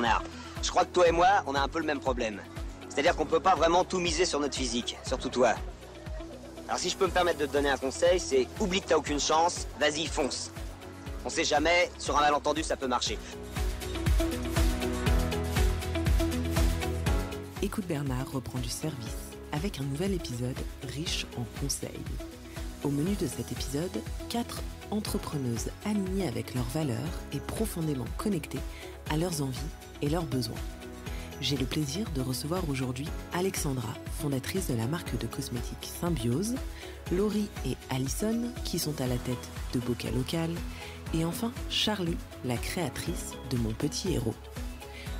Bernard. Je crois que toi et moi, on a un peu le même problème. C'est-à-dire qu'on peut pas vraiment tout miser sur notre physique, surtout toi. Alors si je peux me permettre de te donner un conseil, c'est oublie que t'as aucune chance, vas-y, fonce. On sait jamais, sur un malentendu, ça peut marcher. Écoute Bernard reprend du service avec un nouvel épisode riche en conseils. Au menu de cet épisode, quatre entrepreneuses alignées avec leurs valeurs et profondément connectées à leurs envies et leurs besoins. J'ai le plaisir de recevoir aujourd'hui Alexandra, fondatrice de la marque de cosmétiques Symbiose, Laurie et Allison, qui sont à la tête de Boca Local, et enfin Charlie, la créatrice de Mon Petit Héros.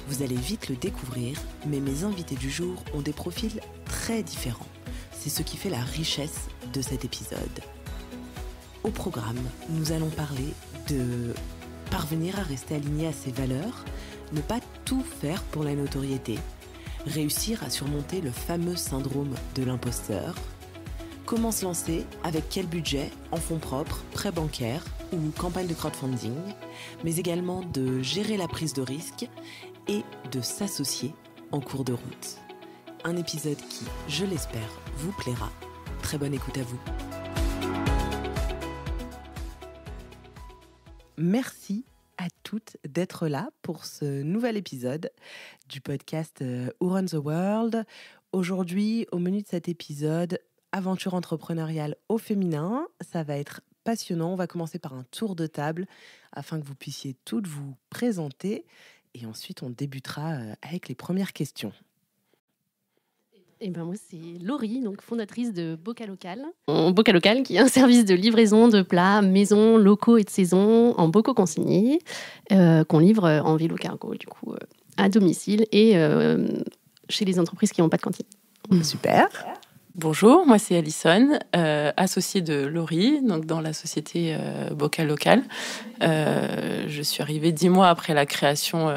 Vous allez vite le découvrir, mais mes invités du jour ont des profils très différents. C'est ce qui fait la richesse de cet épisode. Au programme, nous allons parler de parvenir à rester aligné à ses valeurs, ne pas tout faire pour la notoriété, réussir à surmonter le fameux syndrome de l'imposteur, comment se lancer, avec quel budget, en fonds propres, prêts bancaires ou campagne de crowdfunding, mais également de gérer la prise de risque et de s'associer en cours de route. Un épisode qui, je l'espère, vous plaira. Très bonne écoute à vous. Merci à toutes d'être là pour ce nouvel épisode du podcast euh, Who Runs the World. Aujourd'hui, au menu de cet épisode, aventure entrepreneuriale au féminin. Ça va être passionnant. On va commencer par un tour de table afin que vous puissiez toutes vous présenter et ensuite on débutera euh, avec les premières questions. Eh ben, moi, c'est Laurie, donc fondatrice de Boca Local. Boca Local, qui est un service de livraison de plats, maisons, locaux et de saison, en bocaux consignés, euh, qu'on livre en ville vélo cargo, du coup, euh, à domicile et euh, chez les entreprises qui n'ont pas de cantine. Mmh. Super. Bonjour, moi c'est Alison, associée de Laurie, donc dans la société Boca Local. je suis arrivée dix mois après la création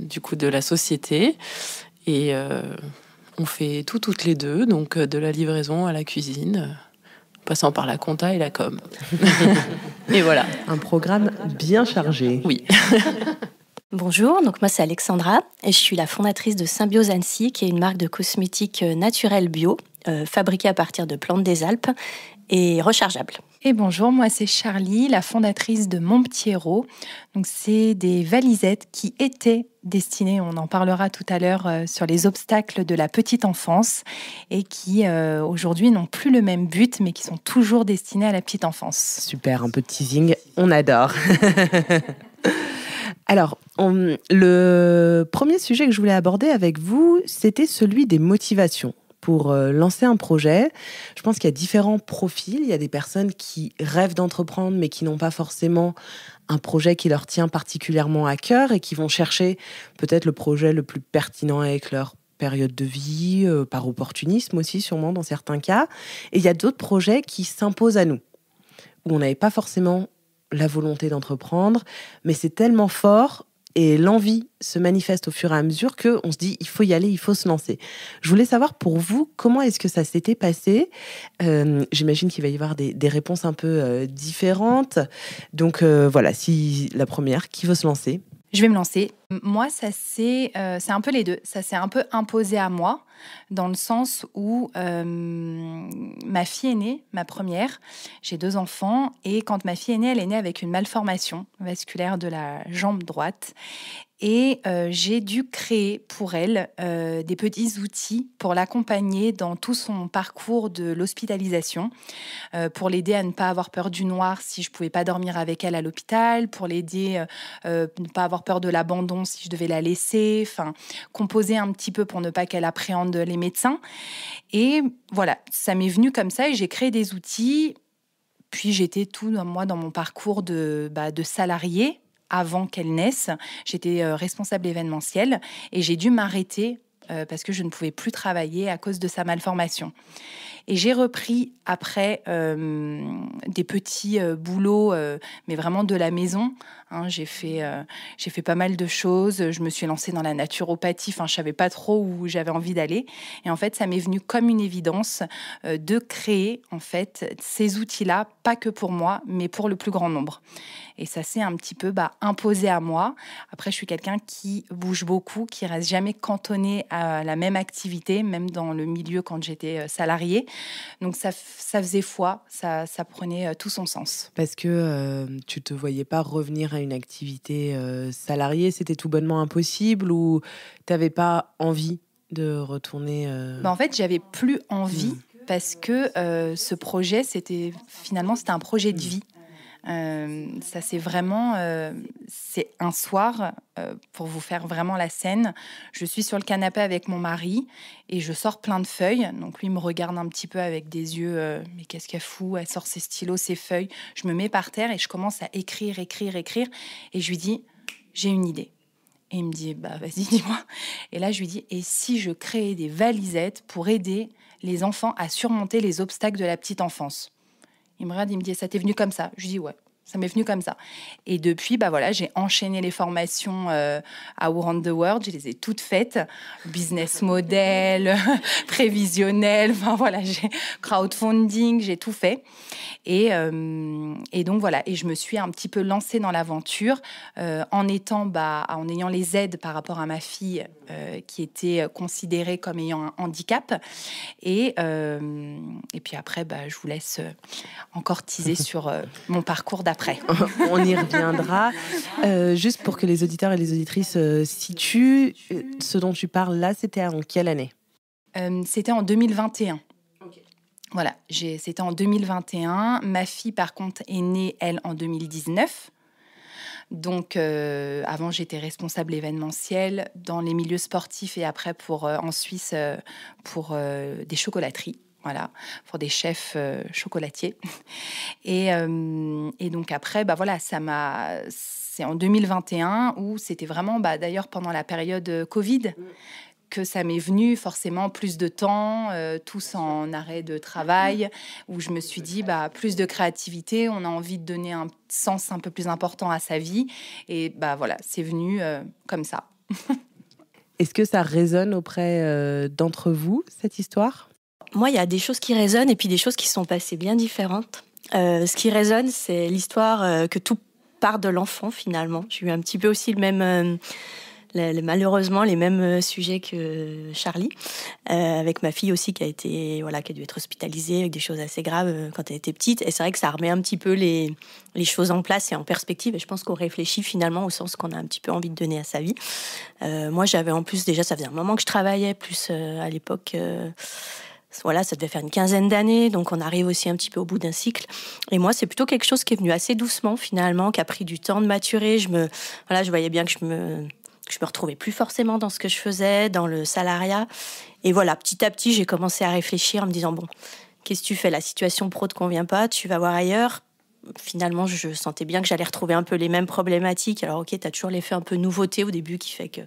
du coup de la société et on fait tout toutes les deux, donc euh, de la livraison à la cuisine, passant par la compta et la com. et voilà. Un programme bien chargé. Oui. Bonjour, donc moi c'est Alexandra et je suis la fondatrice de Symbios qui est une marque de cosmétiques euh, naturels bio, euh, fabriquée à partir de plantes des Alpes et rechargeable. Et bonjour, moi c'est Charlie, la fondatrice de Mon Donc c'est des valisettes qui étaient destinées, on en parlera tout à l'heure, euh, sur les obstacles de la petite enfance et qui euh, aujourd'hui n'ont plus le même but mais qui sont toujours destinées à la petite enfance. Super, un peu de teasing, on adore. Alors, le premier sujet que je voulais aborder avec vous, c'était celui des motivations pour euh, lancer un projet. Je pense qu'il y a différents profils. Il y a des personnes qui rêvent d'entreprendre, mais qui n'ont pas forcément un projet qui leur tient particulièrement à cœur et qui vont chercher peut-être le projet le plus pertinent avec leur période de vie, euh, par opportunisme aussi sûrement dans certains cas. Et il y a d'autres projets qui s'imposent à nous, où on n'avait pas forcément la volonté d'entreprendre, mais c'est tellement fort et l'envie se manifeste au fur et à mesure que on se dit il faut y aller, il faut se lancer. Je voulais savoir pour vous comment est-ce que ça s'était passé. Euh, j'imagine qu'il va y avoir des, réponses un peu euh, différentes. Donc euh, voilà, si la première qui veut se lancer, je vais me lancer. Moi, ça c'est, euh, c'est un peu les deux. Ça s'est un peu imposé à moi, dans le sens où euh, ma fille aînée, ma première, j'ai deux enfants, et quand ma fille aînée, elle est née avec une malformation vasculaire de la jambe droite, et euh, j'ai dû créer pour elle euh, des petits outils pour l'accompagner dans tout son parcours de l'hospitalisation, euh, pour l'aider à ne pas avoir peur du noir si je pouvais pas dormir avec elle à l'hôpital, pour l'aider à ne pas avoir peur de l'abandon si je devais la laisser, enfin composer un petit peu pour ne pas qu'elle appréhende les médecins. Et voilà, ça m'est venu comme ça et j'ai créé des outils. Puis j'étais tout moi dans mon parcours de, bah, de salarié avant qu'elle naisse. J'étais euh, responsable événementielle et j'ai dû m'arrêter euh, parce que je ne pouvais plus travailler à cause de sa malformation. Et j'ai repris après euh, des petits boulots, mais vraiment de la maison. Hein. j'ai fait, j'ai fait pas mal de choses. Je me suis lancée dans la naturopathie. Enfin, je savais pas trop où j'avais envie d'aller. Et en fait, ça m'est venu comme une évidence de créer en fait ces outils-là, pas que pour moi, mais pour le plus grand nombre. Et ça s'est un petit peu bah, imposé à moi. Après, je suis quelqu'un qui bouge beaucoup, qui reste jamais cantonné à la même activité, même dans le milieu quand j'étais euh, salarié. Donc ça, ça faisait foi, ça, prenait euh, tout son sens. Parce que tu euh, tu te voyais pas revenir à une activité salariée, c'était tout bonnement impossible ou tu n'avais pas envie de retourner bah, En fait, j'avais plus envie. Hmm. parce que ce projet, c'était finalement c'était un projet de hmm. vie. Euh, ça, c'est vraiment, euh, c'est un soir euh, pour vous faire vraiment la scène. Je suis sur le canapé avec mon mari et je sors plein de feuilles. Donc lui me regarde un petit peu avec des yeux, mais qu'est-ce qu'elle fout Elle sort ses stylos, ses feuilles. Je me mets par terre et je commence à écrire, écrire, écrire. Et je lui dis, j'ai une idée. Et il me dit, bah vas-y, dis-moi. Et là, je lui dis, et si je créais des valisettes pour aider les enfants à surmonter les obstacles de la petite enfance il me regarde, il me dit Ça t'est venu comme ça Je lui dis Ouais. Ça m'est venu comme ça. Et depuis, bah voilà, j'ai enchaîné les formations euh, à à Around the World. Je les ai toutes faites. Business model, prévisionnel, enfin voilà, j'ai crowdfunding, j'ai tout fait. Et, euh, et, donc voilà, et je me suis un petit peu lancée dans l'aventure euh, en étant, bah, en ayant les aides par rapport à ma fille qui était considérée comme ayant un handicap. Et, et puis après, bah, je vous laisse encore teaser sur mon parcours d'apprentissage. On y reviendra. Euh, juste pour que les auditeurs et les auditrices euh, situent, euh, ce dont tu parles là, c'était en quelle année C'était en 2021. Voilà, c'était en 2021. Ma fille, par contre, est née, elle, en 2019. Donc, avant, j'étais responsable événementiel dans les milieux sportifs et après pour, en Suisse pour des chocolateries voilà, pour des chefs euh, chocolatiers. Euh, et, donc après, bah voilà, ça m'a. C'est en 2021 où c'était vraiment, bah, d'ailleurs pendant la période euh, Covid, mm. que ça m'est venu forcément plus de temps, tous en arrêt de travail, où je me suis dit, bah, plus de créativité, on a envie de donner un sens un peu plus important à sa vie. Et bah voilà, c'est venu comme ça. Est-ce que ça résonne auprès d'entre vous, cette histoire moi, il y a des choses qui résonnent et puis des choses qui sont passées bien différentes. Euh, ce qui résonne, c'est l'histoire euh, que tout part de l'enfant finalement. J'ai eu un petit peu aussi le même, euh, malheureusement, les mêmes sujets que Charlie, avec ma fille aussi qui a été, voilà, qui a dû être hospitalisée avec des choses assez graves quand elle était petite. Et c'est vrai que ça remet un petit peu les, les choses en place et en perspective. Et je pense qu'on réfléchit finalement au sens qu'on a un petit peu envie de donner à sa vie. moi, j'avais en plus déjà, ça faisait un moment que je travaillais, plus à l'époque voilà, ça devait faire une quinzaine d'années, donc on arrive aussi un petit peu au bout d'un cycle. Et moi, c'est plutôt quelque chose qui est venu assez doucement finalement, qui a pris du temps de maturer. Je me, voilà, je voyais bien que je me, je me retrouvais plus forcément dans ce que je faisais, dans le salariat. Et voilà, petit à petit, j'ai commencé à réfléchir en me disant bon, qu'est-ce que tu fais La situation pro te convient pas, tu vas voir ailleurs finalement, je sentais bien que j'allais retrouver un peu les mêmes problématiques. Alors, ok, tu as toujours l'effet un peu nouveauté au début qui fait que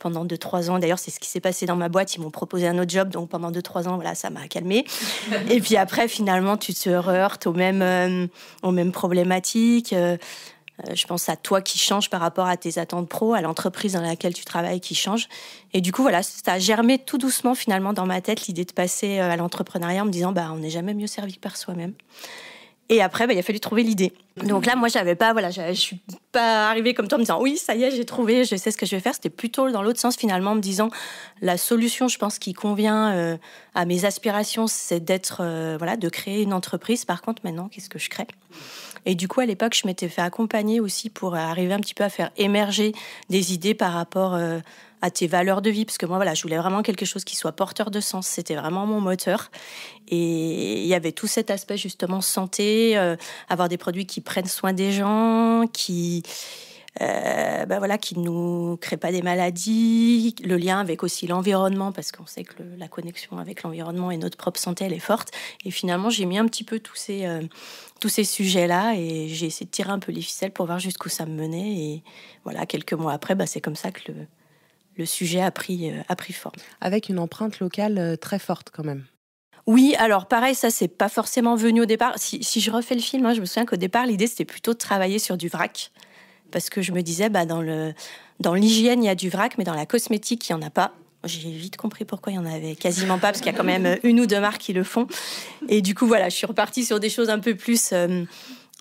pendant 2-3 ans, d'ailleurs, c'est ce qui s'est passé dans ma boîte, ils m'ont proposé un autre job, donc pendant 2-3 ans, voilà, ça m'a calmé. et puis après, finalement, tu te heurtes aux mêmes, euh, aux mêmes problématiques. Euh, euh, je pense à toi qui change par rapport à tes attentes pro, à l'entreprise dans laquelle tu travailles qui change. Et du coup, voilà, ça a germé tout doucement finalement dans ma tête l'idée de passer à l'entrepreneuriat en me disant, bah, on n'est jamais mieux servi que par soi-même. Et après, bah, il a fallu trouver l'idée. Donc là, moi, j'avais pas, voilà, je, suis pas arrivée comme toi en me disant oui, ça y est, j'ai trouvé, je sais ce que je vais faire. C'était plutôt dans l'autre sens finalement, en me disant la solution, je pense, qui convient euh, à mes aspirations, c'est d'être, euh, voilà, de créer une entreprise. Par contre, maintenant, qu'est-ce que je crée Et du coup, à l'époque, je m'étais fait accompagner aussi pour arriver un petit peu à faire émerger des idées par rapport euh, à tes valeurs de vie, parce que moi, voilà, je voulais vraiment quelque chose qui soit porteur de sens. C'était vraiment mon moteur. Et il y avait tout cet aspect justement santé, euh, avoir des produits qui prennent soin des gens, qui euh, bah, voilà, qui nous créent pas des maladies, le lien avec aussi l'environnement, parce qu'on sait que la connexion avec l'environnement et notre propre santé, elle est forte. Et finalement, j'ai mis un petit peu tous ces, euh, tous ces sujets-là et j'ai essayé de tirer un peu les ficelles pour voir jusqu'où ça me menait. Et voilà, quelques mois après, bah, c'est comme ça que le, le sujet a pris, euh, a pris forme. Avec une empreinte locale euh, très forte quand même. Oui, alors pareil, ça c'est pas forcément venu au départ. Si, si je refais le film, hein, je me souviens qu'au départ l'idée c'était plutôt de travailler sur du vrac, parce que je me disais bah dans le dans l'hygiène il y a du vrac, mais dans la cosmétique il y en a pas. J'ai vite compris pourquoi il y en avait quasiment pas, parce qu'il y a quand même euh, une ou deux marques qui le font. Et du coup voilà, je suis repartie sur des choses un peu plus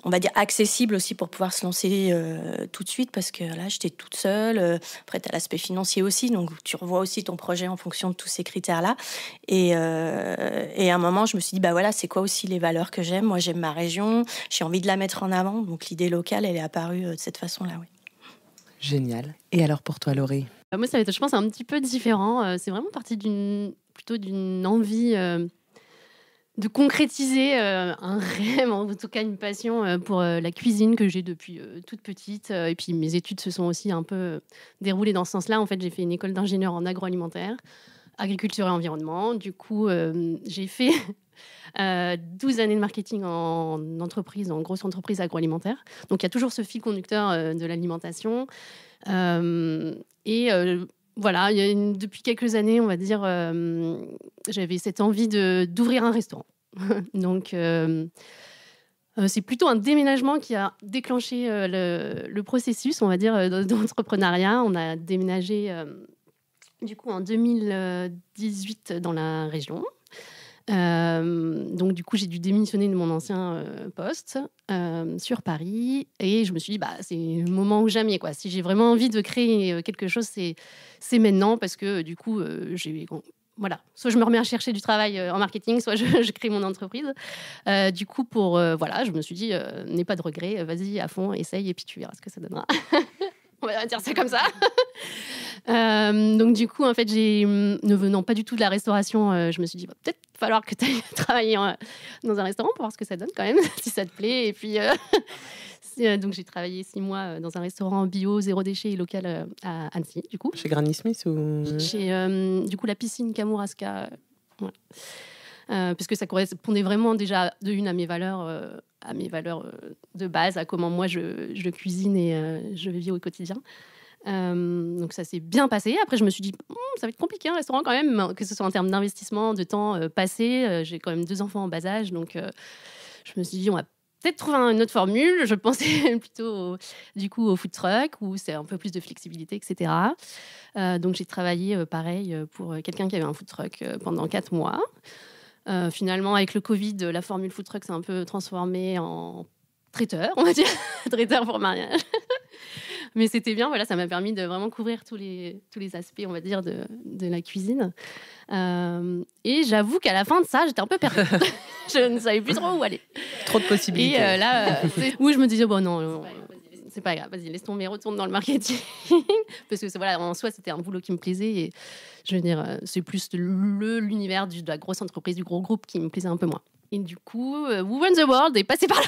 on va dire accessible aussi pour pouvoir se lancer euh, tout de suite parce que là j'étais toute seule euh, après tu as l'aspect financier aussi donc tu revois aussi ton projet en fonction de tous ces critères là euh, et, à un moment je me suis dit bah voilà c'est quoi aussi les valeurs que j'aime moi j'aime ma région j'ai envie de la mettre en avant donc l'idée locale elle est apparue de cette façon là oui génial et alors pour toi Laurie moi ça va être je pense un petit peu différent c'est vraiment parti d'une plutôt d'une envie de concrétiser euh, un rêve, en tout cas une passion euh, pour euh, la cuisine que j'ai depuis toute petite. et puis mes études se sont aussi un peu déroulées dans ce sens-là. En fait, j'ai fait une école d'ingénieur en agroalimentaire, agriculture et environnement. Du coup, j'ai fait 12 années de marketing en entreprise, en grosse entreprise agroalimentaire. Donc il y a toujours ce fil conducteur de l'alimentation. et voilà, depuis quelques années, on va dire, euh, j'avais cette envie d'ouvrir un restaurant. Donc, euh, euh, c'est plutôt un déménagement qui a déclenché le, le processus, on va dire, d'entrepreneuriat. On a déménagé, du coup, en 2018 dans la région. Euh, donc, du coup, j'ai dû démissionner de mon ancien euh, poste euh, sur Paris. Et je me suis dit, bah, c'est le moment ou jamais. Quoi. Si j'ai vraiment envie de créer quelque chose, c'est, c'est maintenant. Parce que, du coup, j'ai. Voilà, soit je me remets à chercher du travail en marketing, soit je, je crée mon entreprise. du coup, pour voilà, je me suis dit, n'aie pas de regrets, vas-y à fond, essaye et puis tu verras ce que ça donnera. on va dire ça comme ça. Euh, donc du coup, en fait, j'ai, ne venant pas du tout de la restauration, euh, je me suis dit, être bah, peut-être falloir que tu ailles travailler dans un restaurant pour voir ce que ça donne quand même, si ça te plaît. Et puis, euh, donc j'ai travaillé six mois dans un restaurant bio, zéro déchet et local à Annecy, du coup. Chez Granny Smith ou Chez, du coup, la piscine Kamouraska. Euh, puisque ça correspondait vraiment déjà de une à mes valeurs euh, à mes valeurs euh, de base, à comment moi je, cuisine et je je vis au quotidien. donc ça s'est bien passé. Après, je me suis dit, hmm, ça va être compliqué un restaurant quand même, que ce soit en termes d'investissement, de temps passé. J'ai quand même deux enfants en bas âge, donc je me suis dit, on va peut-être trouver une autre formule. Je pensais plutôt du coup au food truck où c'est un peu plus de flexibilité, etc. donc j'ai travaillé pareil pour quelqu'un qui avait un food truck pendant quatre mois. Euh, finalement, avec le Covid, la formule food truck s'est un peu transformée en traiteur, on va dire, traiteur pour mariage. Mais c'était bien, voilà, ça m'a permis de vraiment couvrir tous les, tous les aspects, on va dire, de, de la cuisine. Euh, et j'avoue qu'à la fin de ça, j'étais un peu perdue. je ne savais plus trop où aller. Trop de possibilités. Et euh, là, où je me disais, bon, non, c'est pas grave, vas-y, laisse tomber, retourne dans le marketing. Parce que voilà, en soi, c'était un boulot qui me plaisait. Et je veux dire, euh, c'est plus le, l'univers de la grosse entreprise, du gros groupe qui me plaisait un peu moins. Et du coup, euh, Run the World est passé par là.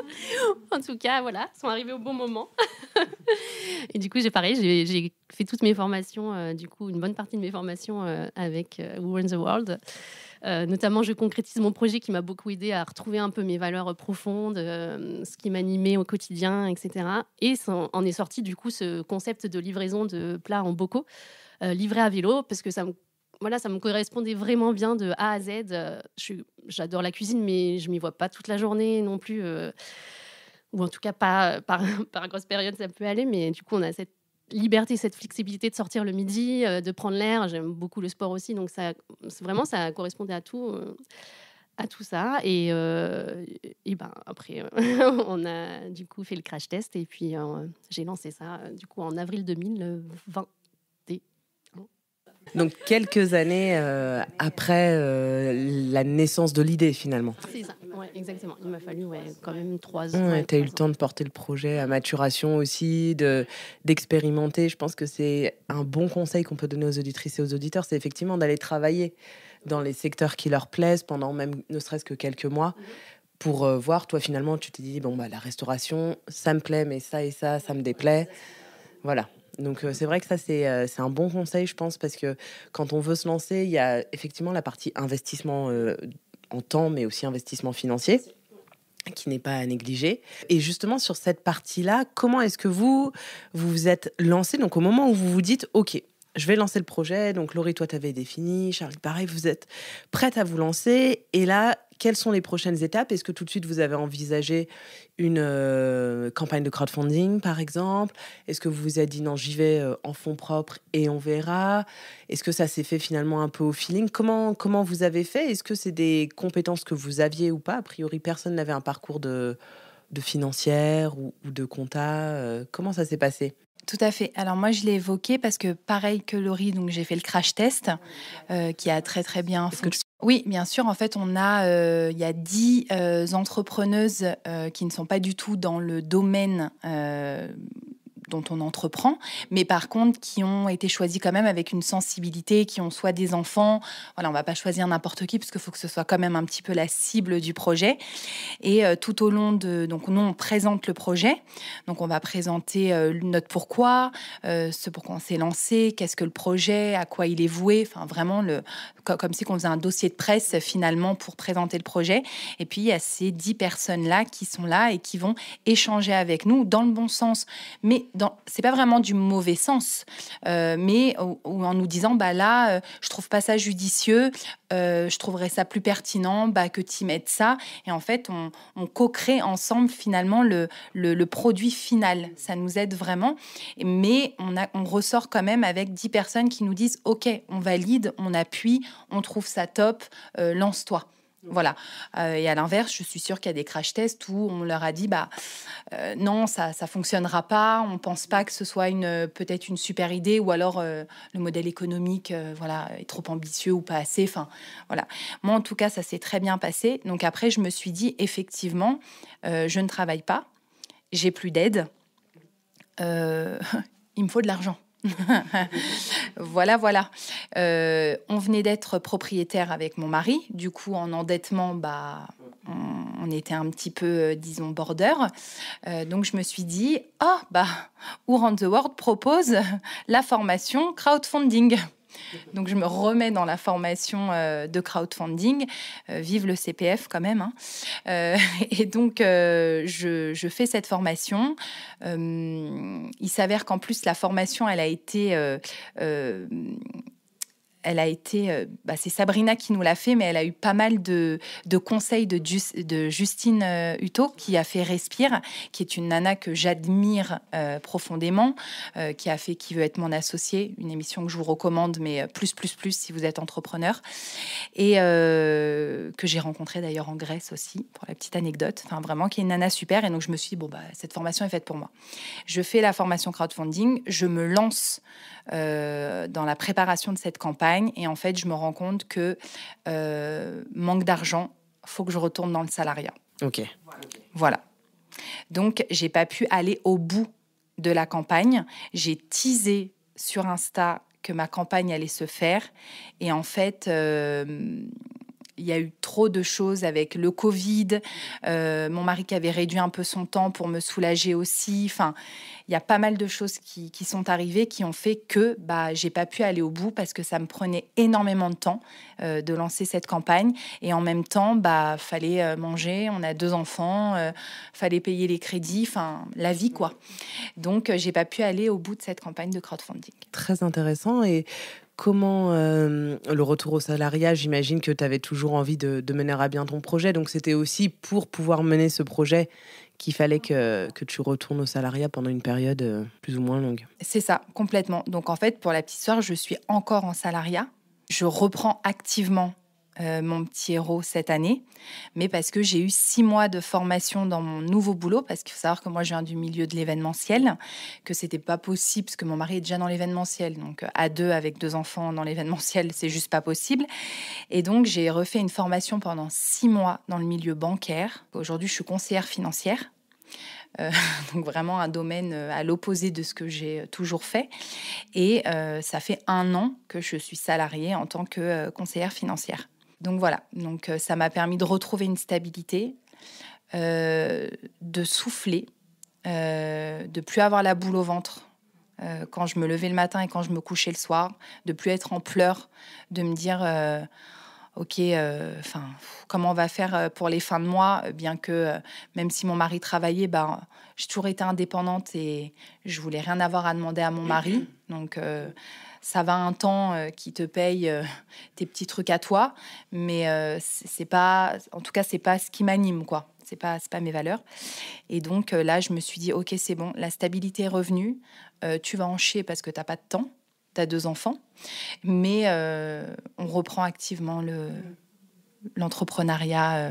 en tout cas, voilà, sont arrivés au bon moment. et du coup, j'ai pareil, j'ai, fait toutes mes formations, euh, du coup, une bonne partie de mes formations euh, avec avec Run the World. Euh, notamment, je concrétise mon projet qui m'a beaucoup aidé à retrouver un peu mes valeurs euh, profondes, euh, ce qui m'animait au quotidien, etc. Et on est sorti du coup ce concept de livraison de plats en bocaux, livrés à vélo, parce que ça me voilà, ça me correspondait vraiment bien de A à Z. J'adore la cuisine, mais je m'y vois pas toute la journée non plus. ou en tout cas, pas par, par grosse période, ça peut aller. Mais du coup, on a cette liberté, cette flexibilité de sortir le midi, euh, de prendre l'air. J'aime beaucoup le sport aussi, donc ça, vraiment, ça correspondait à tout, euh, à tout ça. Et, euh, et ben après, on a du coup fait le crash test et puis j'ai lancé ça du coup en avril 2020. Donc quelques années euh, après euh, la naissance de l'idée finalement. C'est ça, ouais, exactement. Il m'a fallu quand même trois ans. tu as eu le temps de porter le projet à maturation aussi, de, d'expérimenter. Je pense que c'est un bon conseil qu'on peut donner aux auditrices et aux auditeurs, c'est effectivement d'aller travailler dans les secteurs qui leur plaisent pendant même ne serait-ce que quelques mois. Mhm. pour euh, voir, toi finalement, tu t'es dit, bon, bah, la restauration, ça me plaît, mais ça et ça, ça me déplaît. Voilà. Donc euh, c'est vrai que ça, euh, c'est un bon conseil, je pense, parce que quand on veut se lancer, il y a effectivement la partie investissement euh, en temps, mais aussi investissement financier qui n'est pas à négliger. Et justement, sur cette partie-là, comment est-ce que vous, vous êtes lancé Donc, au moment où vous vous dites, OK, je vais lancer le projet. Donc, Laurie, toi, tu défini. Charlie, pareil, vous êtes prête à vous lancer. Et là, quelles sont les prochaines étapes Est-ce que tout de suite vous avez envisagé une euh, campagne de crowdfunding, par exemple Est-ce que vous vous êtes dit non, j'y vais euh, en fonds propres et on verra Est-ce que ça s'est fait finalement un peu au feeling Comment comment vous avez fait Est-ce que c'est des compétences que vous aviez ou pas A priori, personne n'avait un parcours de, de financière ou, de compta. Euh, comment ça s'est passé tout à fait. Alors moi, je l'ai évoqué parce que pareil que Laurie, donc j'ai fait le crash test qui a très très bien fonctionné. Oui, bien sûr. En fait, on a, euh, il y a dix euh, entrepreneuses euh, qui ne sont pas du tout dans le domaine dont on entreprend, mais par contre qui ont été choisis quand même avec une sensibilité, qui ont soit des enfants, voilà, on va pas choisir n'importe qui parce qu'il faut que ce soit quand même un petit peu la cible du projet. Et euh, tout au long de, donc nous on présente le projet, donc on va présenter euh, notre pourquoi, euh, ce pourquoi on s'est lancé, qu'est-ce que le projet, à quoi il est voué, enfin vraiment le, comme si on faisait un dossier de presse finalement pour présenter le projet. Et puis il y a ces dix personnes là qui sont là et qui vont échanger avec nous dans le bon sens, mais ce c'est pas vraiment du mauvais sens, euh, mais en nous disant bah là, euh, je trouve pas ça judicieux, euh, je trouverais ça plus pertinent, bah que tu mettes ça. Et en fait, on, co-crée ensemble finalement le, produit final. Ça nous aide vraiment, mais on, on ressort quand même avec dix personnes qui nous disent ok, on valide, on appuie, on trouve ça top, lance-toi. Voilà. Euh, et à l'inverse, je suis sûre qu'il y a des crash tests où on leur a dit bah euh, non, ça ça fonctionnera pas, on ne pense pas que ce soit une euh, peut-être une super idée ou alors le modèle économique voilà est trop ambitieux ou pas assez. Enfin voilà. Moi en tout cas, ça s'est très bien passé. Donc après, je me suis dit effectivement, je ne travaille pas, j'ai plus d'aide, il me faut de l'argent. voilà, voilà. Euh, on venait d'être propriétaire avec mon mari. Du coup, en endettement, bah, on, était un petit peu, euh, disons, border. Euh, donc, je me suis dit, oh, bah, Who the World propose la formation crowdfunding. Donc je me remets dans la formation euh, de crowdfunding, euh, vive le CPF quand même. Hein. Euh, et donc je, je, fais cette formation. il s'avère qu'en plus la formation, elle a été elle a été, euh, bah, c'est Sabrina qui nous l'a fait, mais elle a eu pas mal de, conseils de, de Justine euh, qui a fait Respire, qui est une nana que j'admire euh, profondément, euh, qui a fait Qui veut être mon associé, une émission que je vous recommande, mais plus, plus, plus si vous êtes entrepreneur, et que j'ai rencontré d'ailleurs en Grèce aussi, pour la petite anecdote, enfin vraiment, qui est une nana super, et donc je me suis dit, bon, bah, cette formation est faite pour moi. Je fais la formation crowdfunding, je me lance dans la préparation de cette campagne et en fait, je me rends compte que euh, manque d'argent, faut que je retourne dans le salariat. Ok. Voilà. Donc, j'ai pas pu aller au bout de la campagne. J'ai teasé sur Insta que ma campagne allait se faire. Et en fait, euh, il y a eu trop de choses avec le Covid, euh, mon mari qui avait réduit un peu son temps pour me soulager aussi. Enfin, il y a pas mal de choses qui, sont arrivées qui ont fait que bah, j'ai pas pu aller au bout parce que ça me prenait énormément de temps euh, de lancer cette campagne. Et en même temps, bah, fallait euh, manger, on a deux enfants, fallait payer les crédits, enfin, la vie quoi. Donc, j'ai pas pu aller au bout de cette campagne de crowdfunding. Très intéressant. Et Comment euh, le retour au salariat, j'imagine que tu avais toujours envie de, mener à bien ton projet, donc c'était aussi pour pouvoir mener ce projet qu'il fallait que, que, tu retournes au salariat pendant une période euh, plus ou moins longue. C'est ça, complètement. Donc en fait, pour la petite histoire, je suis encore en salariat. Je reprends activement euh, mon petit héros cette année, mais parce que j'ai eu six mois de formation dans mon nouveau boulot, parce qu'il faut savoir que moi je viens du milieu de l'événementiel, que c'était pas possible, parce que mon mari est déjà dans l'événementiel, donc euh, à deux avec deux enfants dans l'événementiel, c'est juste pas possible. Et donc j'ai refait une formation pendant six mois dans le milieu bancaire. Aujourd'hui je suis conseillère financière. Euh, donc vraiment un domaine à l'opposé de ce que j'ai toujours fait. Et ça fait un an que je suis salariée en tant que conseillère financière. Donc voilà, donc euh, ça m'a permis de retrouver une stabilité, euh, de souffler, euh, de plus avoir la boule au ventre quand je me levais le matin et quand je me couchais le soir, de plus être en pleurs, de me dire ok, enfin comment on va faire pour les fins de mois, bien que même si mon mari travaillait, ben j'ai toujours été indépendante et je voulais rien avoir à demander à mon mari, donc ça va un temps euh, qui te paye euh, tes petits trucs à toi, mais euh, c'est pas, en tout cas, c'est pas ce qui m'anime, quoi. C'est pas, pas mes valeurs. Et donc là, je me suis dit, ok, c'est bon, la stabilité est revenue. tu vas en chier parce que t'as pas de temps, tu as deux enfants, mais on reprend activement le l'entrepreneuriat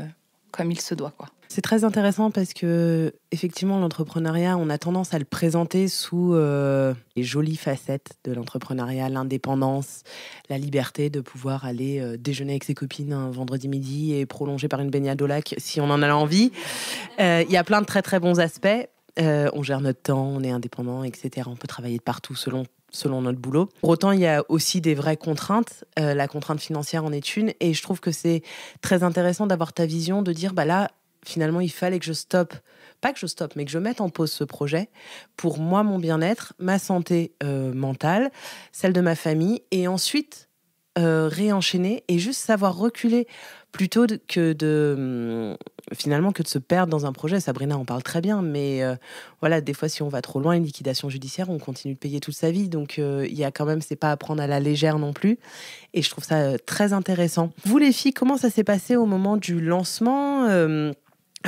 comme il se doit, quoi. C'est très intéressant parce que effectivement l'entrepreneuriat, on a tendance à le présenter sous euh, les jolies facettes de l'entrepreneuriat, l'indépendance, la liberté de pouvoir aller euh, déjeuner avec ses copines un vendredi midi et prolonger par une baignade au lac si on en a envie. Euh, il y a plein de très très bons aspects. on gère notre temps, on est indépendant, etc. On peut travailler de partout selon selon notre boulot. Pour autant, il y a aussi des vraies contraintes. la contrainte financière en est une. Et je trouve que c'est très intéressant d'avoir ta vision, de dire, bah là, finalement, il fallait que je stoppe, pas que je stoppe, mais que je mette en pause ce projet pour moi, mon bien-être, ma santé euh, mentale, celle de ma famille, et ensuite euh, réenchaîner et juste savoir reculer plutôt que de hmm, finalement que de se perdre dans un projet. Sabrina en parle très bien, mais euh, voilà, des fois si on va trop loin, une liquidation judiciaire, on continue de payer toute sa vie, donc il y a quand même, c'est pas à prendre à la légère non plus. Et je trouve ça très intéressant. Vous les filles, comment ça s'est passé au moment du lancement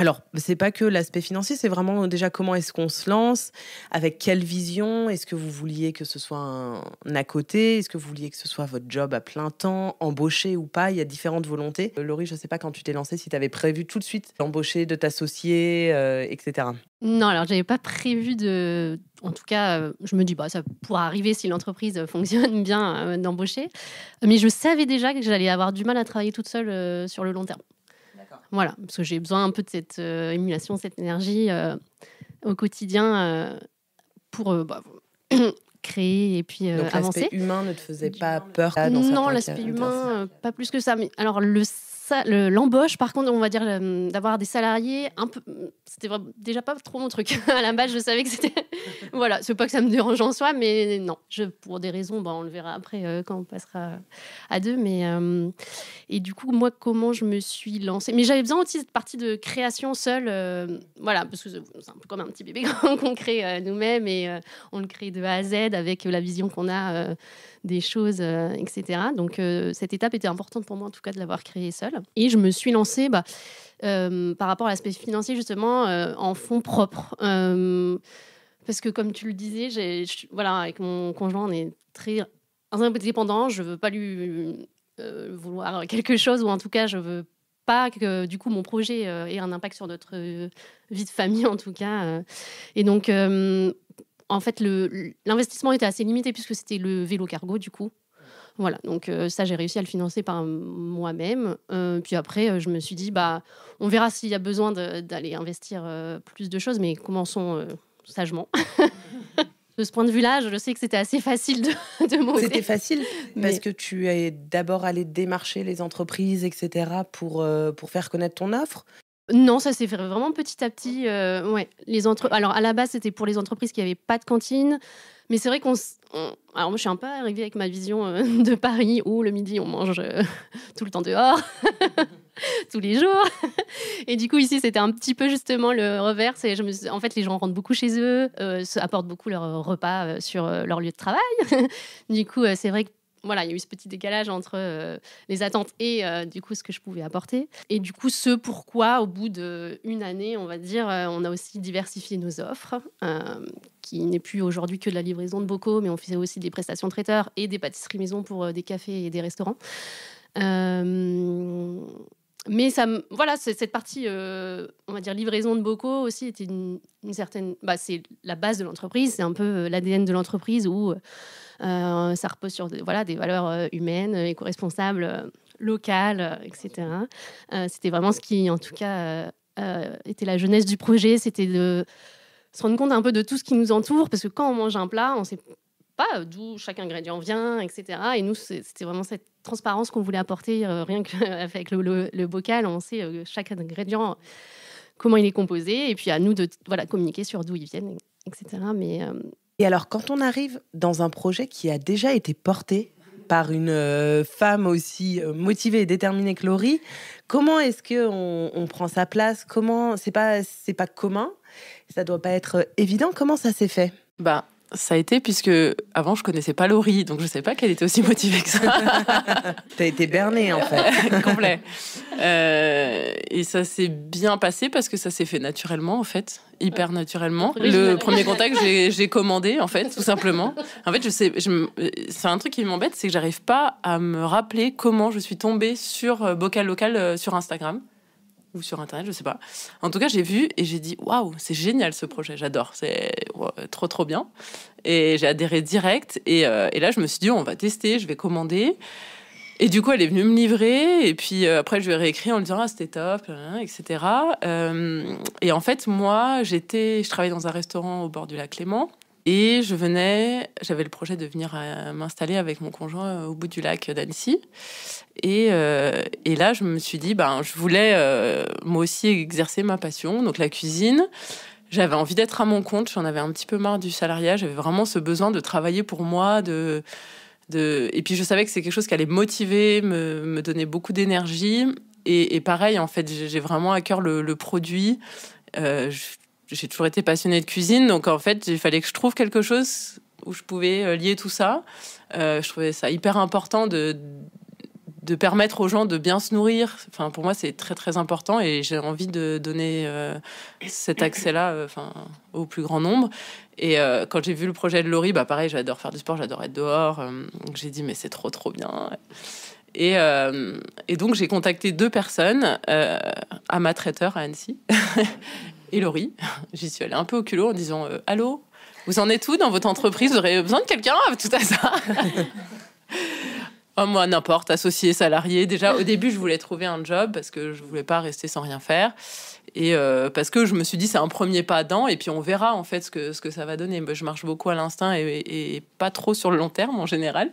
alors, c'est pas que l'aspect financier, c'est vraiment déjà comment est-ce qu'on se lance, avec quelle vision, est-ce que vous vouliez que ce soit un à côté, est-ce que vous vouliez que ce soit votre job à plein temps, embauché ou pas, il y a différentes volontés. Euh, Laurie, je ne sais pas quand tu t'es lancée si tu avais prévu tout de suite d'embaucher, de t'associer, euh, etc. Non, alors j'avais pas prévu de. En tout cas, euh, je me dis bah ça pourra arriver si l'entreprise fonctionne bien d'embaucher. Mais je savais déjà que j'allais avoir du mal à travailler toute seule sur le long terme. Voilà, parce que j'ai besoin un peu de cette euh, émulation, cette énergie euh, au quotidien euh, pour bah, créer et puis Donc, avancer. L'aspect humain ne te faisait pas peur Non, l'aspect humain, pas plus que ça. Mais alors le l'embauche, par contre, on va dire euh, d'avoir des salariés, un peu, c'était déjà pas trop mon truc. à la base, je savais que c'était. voilà, c'est pas que ça me dérange en soi, mais non, je, pour des raisons, bah, on le verra après euh, quand on passera à deux. Mais, euh, et du coup, moi, comment je me suis lancée Mais j'avais besoin aussi de cette partie de création seule, voilà, parce que c'est un peu comme un petit bébé qu'on crée nous-mêmes et on le crée de A à Z avec la vision qu'on a des choses, euh, etc. Donc euh, cette étape était importante pour moi en tout cas de l'avoir créée seule. Et je me suis lancée bah, euh, par rapport à l'aspect financier justement en fonds propres parce que comme tu le disais, j'ai, voilà, avec mon conjoint, on est très indépendant. Je veux pas lui vouloir quelque chose, ou en tout cas, je veux pas que du coup mon projet ait un impact sur notre vie de famille, en tout cas. Et donc, en fait, l'investissement était assez limité puisque c'était le vélo cargo, du coup. Voilà, donc euh, ça, j'ai réussi à le financer par moi-même. Euh, puis après, euh, je me suis dit, bah, on verra s'il y a besoin d'aller investir plus de choses, mais commençons sagement. de ce point de vue-là, je sais que c'était assez facile de, de C'était facile parce que tu es d'abord allé démarcher les entreprises, etc., pour faire connaître ton offre. Non, ça s'est fait vraiment petit à petit. Euh, ouais, les entre... Alors, à la base, c'était pour les entreprises qui n'avaient pas de cantine. Mais c'est vrai qu'on. Alors, moi, je suis un peu arrivée avec ma vision euh, de Paris où le midi, on mange euh, tout le temps dehors, tous les jours. Et du coup, ici, c'était un petit peu justement le revers. Et En fait, les gens rentrent beaucoup chez eux, apportent beaucoup leur repas sur leur lieu de travail. du coup, c'est vrai que voilà, il y a eu ce petit décalage entre euh, les attentes et euh, du coup ce que je pouvais apporter. Et du coup, ce pourquoi, au bout d'une euh, année, on va dire, on a aussi diversifié nos offres, qui n'est plus aujourd'hui que de la livraison de bocaux, mais on faisait aussi des prestations traiteurs et des pâtisseries maison pour des cafés et des restaurants. mais ça, voilà, cette partie, on va dire, livraison de bocaux aussi était une, certaine. Bah, c'est la base de l'entreprise, c'est un peu l'ADN de l'entreprise où. Euh, ça repose sur des, voilà, des valeurs euh, humaines, euh, éco-responsables, locales, etc. C'était vraiment ce qui, en tout cas, était la jeunesse du projet. C'était de se rendre compte un peu de tout ce qui nous entoure, parce que quand on mange un plat, on ne sait pas d'où chaque ingrédient vient, etc. Et nous, c'était vraiment cette transparence qu'on voulait apporter, rien qu'avec le, bocal, on sait chaque ingrédient, comment il est composé, et puis à nous de voilà, communiquer sur d'où ils viennent, etc. Mais et alors, quand on arrive dans un projet qui a déjà été porté par une euh, femme aussi euh, motivée et déterminée que Laurie, comment est-ce que on, prend sa place Comment c'est pas c'est pas commun, ça doit pas être euh, évident. Comment ça s'est fait Bah, ça a été puisque avant je connaissais pas Laurie, donc je savais pas qu'elle était aussi motivée que ça. as été bernée en fait. Complet. Euh, et ça s'est bien passé parce que ça s'est fait naturellement en fait, hyper naturellement. Le premier contact, j'ai commandé en fait, tout simplement. En fait, je sais, je, c'est un truc qui m'embête, c'est que j'arrive pas à me rappeler comment je suis tombée sur euh, Bocal Local euh, sur Instagram ou sur internet, je sais pas. En tout cas, j'ai vu et j'ai dit waouh, c'est génial ce projet, j'adore. C'est euh, trop trop bien. Et j'ai adhéré direct. Euh, et, là, je me suis dit, on va tester, je vais commander. Et du coup, elle est venue me livrer. Et puis euh, après, je lui ai réécrit en lui disant, ah, c'était top, etc. et en fait, moi, j'étais, je travaillais dans un restaurant au bord du lac Clément. Et je venais, j'avais le projet de venir m'installer avec mon conjoint au bout du lac d'Annecy. Et, là, je me suis dit, ben, je voulais moi aussi exercer ma passion, donc la cuisine. J'avais envie d'être à mon compte, j'en avais un petit peu marre du salariat, j'avais vraiment ce besoin de travailler pour moi, de, de... et puis je savais que c'est quelque chose qui allait motiver, me, me donner beaucoup d'énergie. Et, pareil, en fait, j'ai vraiment à cœur le, produit. Euh, j'ai toujours été passionnée de cuisine, donc en fait, il fallait que je trouve quelque chose où je pouvais euh, lier tout ça. Euh, je trouvais ça hyper important de, de permettre aux gens de bien se nourrir. Enfin, pour moi, c'est très très important et j'ai envie de donner euh, cet accès-là, euh, enfin, au plus grand nombre. Et euh, quand j'ai vu le projet de Laurie, bah pareil, j'adore faire du sport, j'adore être dehors. j'ai dit mais c'est trop trop bien. Et, et donc j'ai contacté deux personnes, à ma traiteur à Annecy et Laurie. J'y suis allée un peu au culot en disant allô, vous en êtes où dans votre entreprise Vous aurez besoin de quelqu'un tout à ça Oh, moi, n'importe, associé, salarié. Déjà, au début, je voulais trouver un job parce que je voulais pas rester sans rien faire. Et euh, parce que je me suis dit, c'est un premier pas dans, et puis on verra en fait ce que, ce que ça va donner. Je marche beaucoup à l'instinct et, pas trop sur le long terme en général.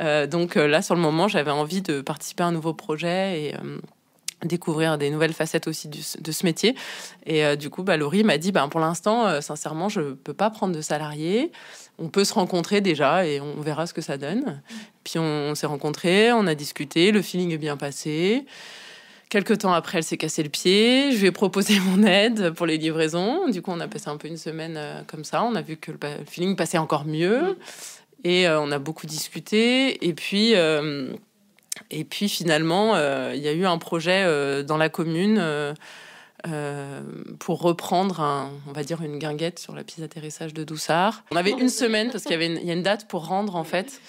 Euh, donc euh, là, sur le moment, j'avais envie de participer à un nouveau projet et. découvrir des nouvelles facettes aussi de ce métier. Et du coup, bah, Laurie m'a dit, ben, pour l'instant, sincèrement, je ne peux pas prendre de salarié on peut se rencontrer déjà et on verra ce que ça donne. Puis on, s'est rencontré, on a discuté, le feeling est bien passé. Quelque temps après, elle s'est cassé le pied. Je lui ai proposé mon aide pour les livraisons. Du coup, on a passé un peu une semaine euh, comme ça. On a vu que le, feeling passait encore mieux. Mm. Et euh, on a beaucoup discuté. Et puis, euh, et puis finalement, il y a eu un projet dans la commune euh, pour reprendre, on va dire, une guinguette sur la piste d'atterrissage de Doussard. On avait une semaine parce qu'il y avait une, a une date pour rendre en fait,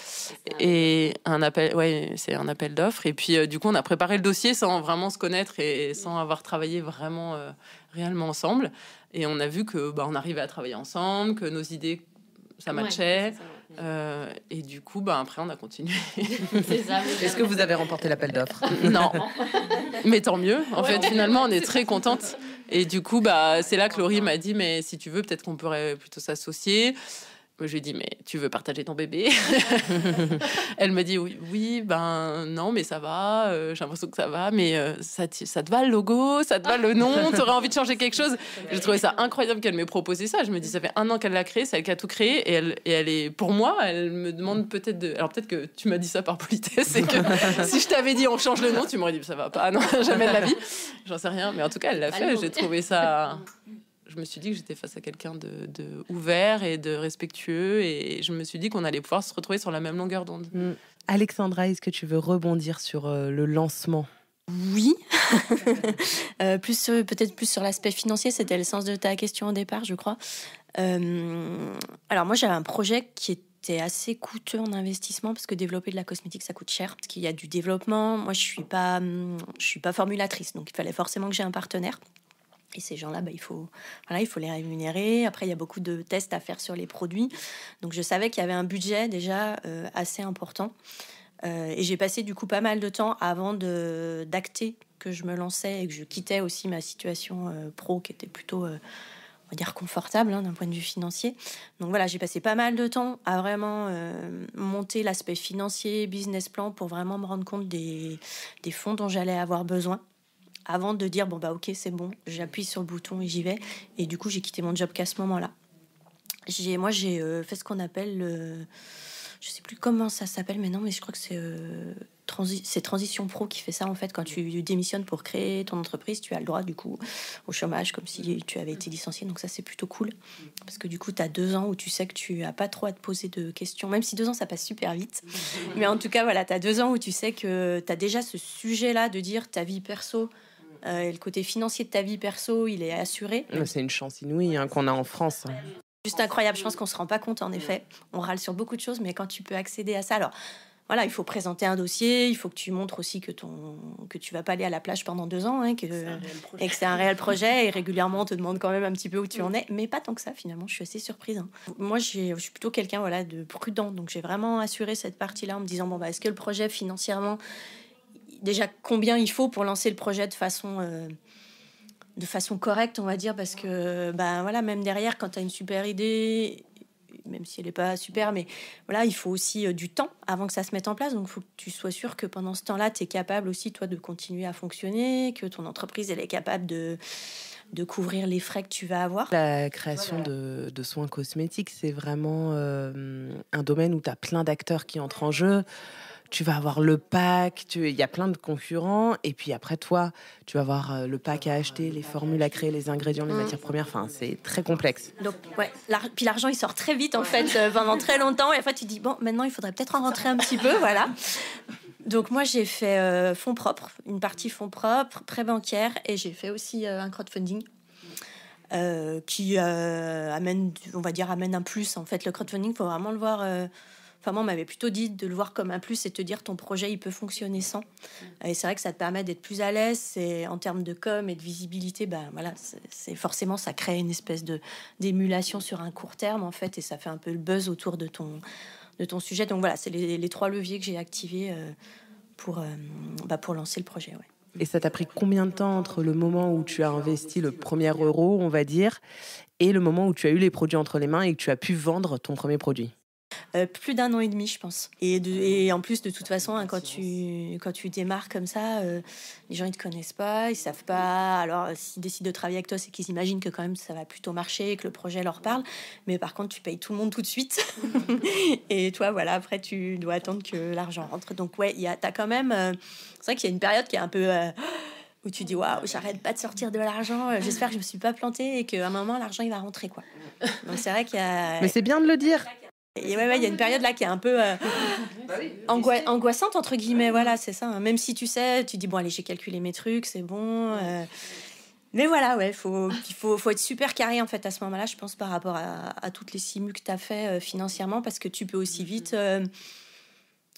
et un appel, ouais, c'est un appel d'offres. Et puis euh, du coup, on a préparé le dossier sans vraiment se connaître et, sans avoir travaillé vraiment euh, réellement ensemble. Et on a vu que bah, on arrivait à travailler ensemble, que nos idées ça matchait. Mm. Euh, et du coup, bah, après, on a continué. Est-ce que vous avez remporté l'appel d'offres Non. mais tant mieux. En fait, finalement, on est très contente. Et du coup, bah, c'est là que Laurie m'a dit, mais si tu veux, peut-être qu'on pourrait plutôt s'associer je lui ai dit, mais tu veux partager ton bébé Elle me dit, oui, oui, ben non, mais ça va, euh, j'ai l'impression que ça va, mais euh, ça, ça, te va le logo, ça te va le nom, tu aurais envie de changer quelque chose. J'ai trouvé ça incroyable qu'elle m'ait proposé ça. Je me dis, ça fait un an qu'elle l'a créé, c'est elle qui a tout créé, et elle, et elle est, pour moi, elle me demande peut-être de. Alors peut-être que tu m'as dit ça par politesse, c'est que si je t'avais dit on change le nom, tu m'aurais dit, ça va pas, non, jamais de la vie, j'en sais rien, mais en tout cas, elle l'a fait, j'ai trouvé ça je me suis dit que j'étais face à quelqu'un de, ouvert et de respectueux. Et je me suis dit qu'on allait pouvoir se retrouver sur la même longueur d'onde. Mm. Alexandra, est-ce que tu veux rebondir sur euh, le lancement Oui. Euh, plus peut-être plus sur l'aspect financier, c'était le sens de ta question au départ, je crois. Euh, alors moi, j'avais un projet qui était assez coûteux en investissement parce que développer de la cosmétique ça coûte cher parce qu'il y a du développement moi je suis pas hum, je suis pas formulatrice donc il fallait forcément que j'ai un partenaire et ces gens-là, bah, il, faut, voilà, il faut les rémunérer. Après, il y a beaucoup de tests à faire sur les produits. Donc, je savais qu'il y avait un budget déjà euh, assez important. Euh, et j'ai passé du coup pas mal de temps avant d'acter que je me lançais et que je quittais aussi ma situation euh, pro qui était plutôt, on va dire, confortable hein, d'un point de vue financier. Donc voilà, j'ai passé pas mal de temps à vraiment monter l'aspect financier, business plan pour vraiment me rendre compte des fonds dont j'allais avoir besoin avant de dire bon bah ok c'est bon, j'appuie sur le bouton et j'y vais. Et du coup j'ai quitté mon job qu'à ce moment-là. J'ai moi j'ai euh, fait ce qu'on appelle le euh, je sais plus comment ça s'appelle mais non mais je crois que c'est euh, c'est transition pro qui fait ça en fait quand tu démissionnes pour créer ton entreprise tu as le droit du coup au chômage comme si tu avais été licencié donc ça c'est plutôt cool parce que du coup tu as deux ans où tu sais que tu as pas trop à te poser de questions même si deux ans ça passe super vite mais en tout cas voilà tu as deux ans où tu sais que tu as déjà ce sujet là de dire ta vie perso euh, le côté financier de ta vie perso, il est assuré. Ah, c'est une chance inouïe hein, qu'on a en France. Hein. Juste incroyable, je pense qu'on se rend pas compte en effet. On râle sur beaucoup de choses, mais quand tu peux accéder à ça, alors voilà, il faut présenter un dossier, il faut que tu montres aussi que ton que tu vas pas aller à la plage pendant deux ans, hein, que, et que c'est un réel projet. Et régulièrement, on te demande quand même un petit peu où tu en es, mais pas tant que ça finalement. Je suis assez surprise. Moi, je suis plutôt quelqu'un voilà de prudent, donc j'ai vraiment assuré cette partie-là en me disant bon bah est-ce que le projet financièrement déjà combien il faut pour lancer le projet de façon, euh, de façon correcte, on va dire, parce que ben voilà, même derrière, quand tu as une super idée, même si elle n'est pas super, mais voilà, il faut aussi euh, du temps avant que ça se mette en place. Donc, il faut que tu sois sûr que pendant ce temps-là, tu es capable aussi, toi, de continuer à fonctionner, que ton entreprise, elle est capable de, couvrir les frais que tu vas avoir. La création de, soins cosmétiques, c'est vraiment euh, un domaine où tu as plein d'acteurs qui entrent en jeu tu vas avoir le pack, il y a plein de concurrents, et puis après toi, tu vas avoir euh, le pack à acheter, les formules à créer, les ingrédients, les mmh. matières premières, enfin c'est très complexe. Donc ouais, puis l'argent il sort très vite en fait euh, pendant très longtemps, et fois, tu dis bon maintenant il faudrait peut-être en rentrer un petit peu, voilà. Donc moi j'ai fait euh, fonds propres, une partie fonds propres, prêt bancaire, et j'ai fait aussi un crowdfunding. qui amène, on va dire, amène un plus en fait. Le crowdfunding, faut vraiment le voir Enfin, m'avait plutôt dit de le voir comme un plus et te dire ton projet, il peut fonctionner sans. Mm. Et c'est vrai que ça te permet d'être plus à l'aise. Et en termes de com et de visibilité, ben voilà, c'est forcément ça crée une espèce de d'émulation sur un court terme en fait, et ça fait un peu le buzz autour de ton de ton sujet. Donc voilà, c'est les, trois leviers que j'ai activés euh, pour euh, bah, pour lancer le projet. Et ça t'a pris combien de temps entre le moment où tu as investi le premier euro, on va dire, et le moment où tu as eu les produits entre les mains et que tu as pu vendre ton premier produit euh, plus d'un an et demi, je pense. Et, en plus, de toute façon, hein, quand, tu, quand tu démarres comme ça, euh, les gens ils te connaissent pas, ils savent pas. Alors, s'ils décident de travailler avec toi, c'est qu'ils imaginent que quand même ça va plutôt marcher et que le projet leur parle. Mais par contre, tu payes tout le monde tout de suite. et toi, voilà, après, tu dois attendre que l'argent rentre. Donc, ouais, tu as quand même. Euh, c'est vrai qu'il y a une période qui est un peu où tu dis waouh, j'arrête pas de sortir de l'argent, j'espère que je me suis pas plantée et qu'à un moment l'argent il va rentrer quoi. Donc c'est vrai qu'il Mais c'est bien de le dire ouais, il y a une période là qui est un peu euh, bah angoissante, entre guillemets, voilà, c'est ça. Hein. Même si tu sais, tu dis, bon, allez, j'ai calculé mes trucs, c'est bon. Euh. Mais voilà, ouais, faut, il faut, faut, être super carré en fait à ce moment-là, je pense, par rapport à, toutes les simus que tu as fait euh, financièrement, parce que tu peux aussi mm-hmm. vite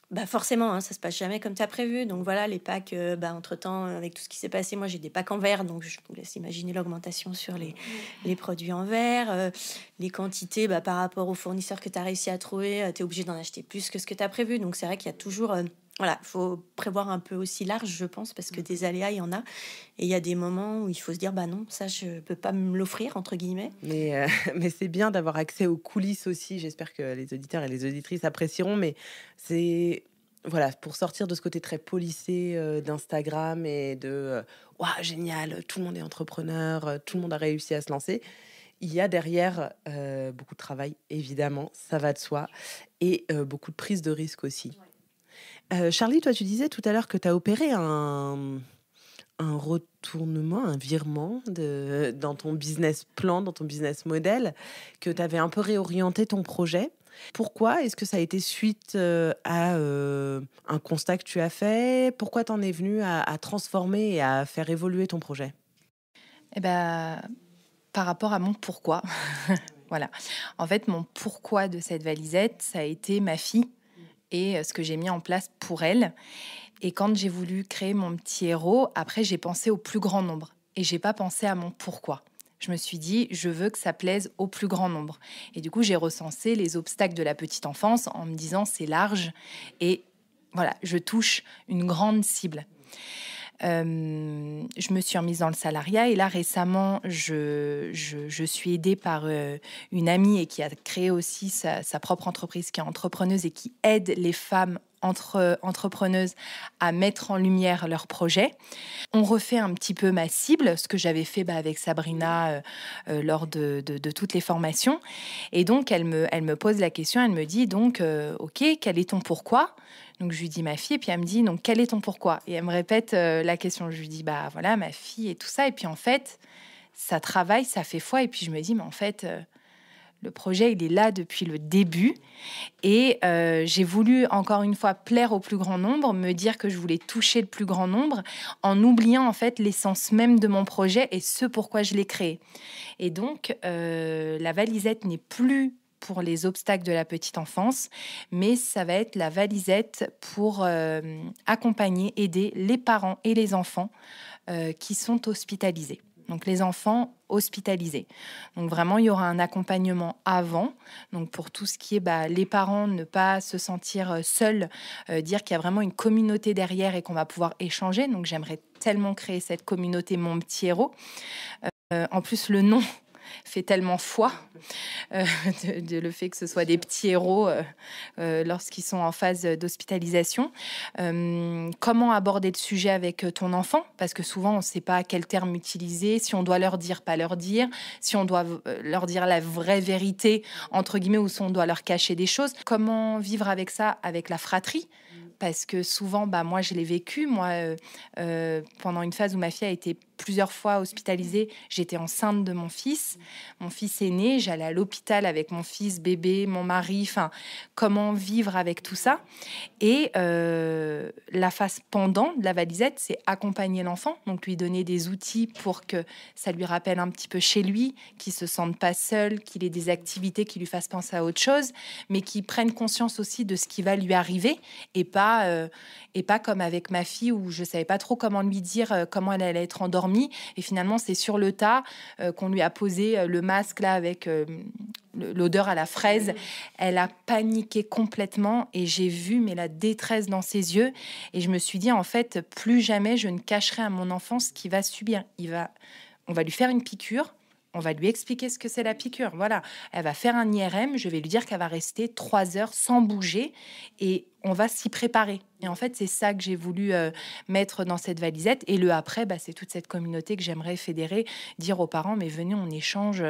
bah forcément, hein, ça se passe jamais comme tu as prévu. Donc voilà, les packs, euh, bah, entre-temps, euh, avec tout ce qui s'est passé, moi j'ai des packs en verre, donc je vous laisse imaginer l'augmentation sur les, les produits en verre. Euh, les quantités bah, par rapport aux fournisseurs que tu as réussi à trouver, tu es obligé d'en acheter plus que ce que tu as prévu. Donc c'est vrai qu'il y a toujours voilà, il faut prévoir un peu aussi large, je pense, parce que des aléas, il y en a. Et il y a des moments où il faut se dire, bah non, ça, je peux pas me l'offrir, entre guillemets. Mais, euh, mais c'est bien d'avoir accès aux coulisses aussi. J'espère que les auditeurs et les auditrices apprécieront. Mais c'est voilà, pour sortir de ce côté très policé euh, d'Instagram et de waouh, génial, tout le monde est entrepreneur, euh, tout le monde a réussi à se lancer. Il y a derrière beaucoup de travail, évidemment, ça va de soi, et beaucoup de prise de risque aussi. Euh, Charlie, toi, tu disais tout à l'heure que tu as opéré un, retournement, un virement dans ton business plan, dans ton business model, que tu avais un peu réorienté ton projet. Pourquoi Est-ce que ça a été suite euh, à euh, un constat que tu as fait Pourquoi t'en es venu à, transformer et à faire évoluer ton projet Eh ben, par rapport à mon pourquoi. voilà. En fait, mon pourquoi de cette valisette, ça a été ma fille et euh, ce que j'ai mis en place pour elle. Et quand j'ai voulu créer mon petit héros, après j'ai pensé au plus grand nombre et j'ai pas pensé à mon pourquoi. Je me suis dit, je veux que ça plaise au plus grand nombre. Et du coup, j'ai recensé les obstacles de la petite enfance en me disant, c'est large et voilà, je touche une grande cible. Euh, je me suis remise dans le salariat et là récemment, je, suis aidée par euh, une amie et qui a créé aussi sa, propre entreprise, qui est entrepreneuse et qui aide les femmes entrepreneuses à mettre en lumière leurs projets. On refait un petit peu ma cible, ce que j'avais fait bah, avec Sabrina euh, lors de, toutes les formations. Et donc, elle me, elle me pose la question, elle me dit donc, ok, quel est ton pourquoi donc je lui dis ma fille, et puis elle me dit donc quel est ton pourquoi Et elle me répète euh, la question. Je lui dis bah voilà ma fille et tout ça. Et puis en fait, ça travaille, ça fait foi. Et puis je me dis mais en fait. Euh, le projet, il est là depuis le début. Et euh, j'ai voulu, encore une fois, plaire au plus grand nombre, me dire que je voulais toucher le plus grand nombre, en oubliant en fait l'essence même de mon projet et ce pourquoi je l'ai créé. Et donc, la valisette n'est plus pour les obstacles de la petite enfance, mais ça va être la valisette pour euh, accompagner, aider les parents et les enfants euh, qui sont hospitalisés. Donc les enfants hospitalisés. Donc vraiment, il y aura un accompagnement avant. Donc pour tout ce qui est bah, les parents, ne pas se sentir euh, seuls, dire qu'il y a vraiment une communauté derrière et qu'on va pouvoir échanger. Donc j'aimerais tellement créer cette communauté Mon Petit Héros. en plus, le nom fait tellement foi euh, de, le fait que ce soit des petits héros euh, euh, lorsqu'ils sont en phase d'hospitalisation. comment aborder le sujet avec ton enfant Parce que souvent, on ne sait pas quel terme utiliser, si on doit leur dire, pas leur dire, si on doit leur dire la vraie vérité, entre guillemets, ou si on doit leur cacher des choses. Comment vivre avec ça, avec la fratrie parce que souvent, bah, moi, je l'ai vécu. Moi, pendant une phase où ma fille a été plusieurs fois hospitalisée. J'étais enceinte de mon fils. Mon fils est né. J'allais à l'hôpital avec mon fils, bébé, mon mari. Enfin, comment vivre avec tout ça Et euh, la phase pendant de la valisette, c'est accompagner l'enfant. Donc, lui donner des outils pour que ça lui rappelle un petit peu chez lui, qu'il se sente pas seul, qu'il ait des activités qui lui fassent penser à autre chose, mais qu'il prenne conscience aussi de ce qui va lui arriver et pas, euh, et pas comme avec ma fille où je savais pas trop comment lui dire euh, comment elle allait être endormie et finalement, c'est sur le tas euh, qu'on lui a posé euh, le masque là avec euh, l'odeur à la fraise. Elle a paniqué complètement et j'ai vu mais la détresse dans ses yeux. Et je me suis dit en fait, plus jamais je ne cacherai à mon enfant ce qu'il va subir. Il va, on va lui faire une piqûre on va lui expliquer ce que c'est la piqûre. Voilà, elle va faire un IRM, je vais lui dire qu'elle va rester trois heures sans bouger et on va s'y préparer. Et en fait, c'est ça que j'ai voulu euh, mettre dans cette valisette. Et le après, bah, c'est toute cette communauté que j'aimerais fédérer, dire aux parents, mais venez, on échange,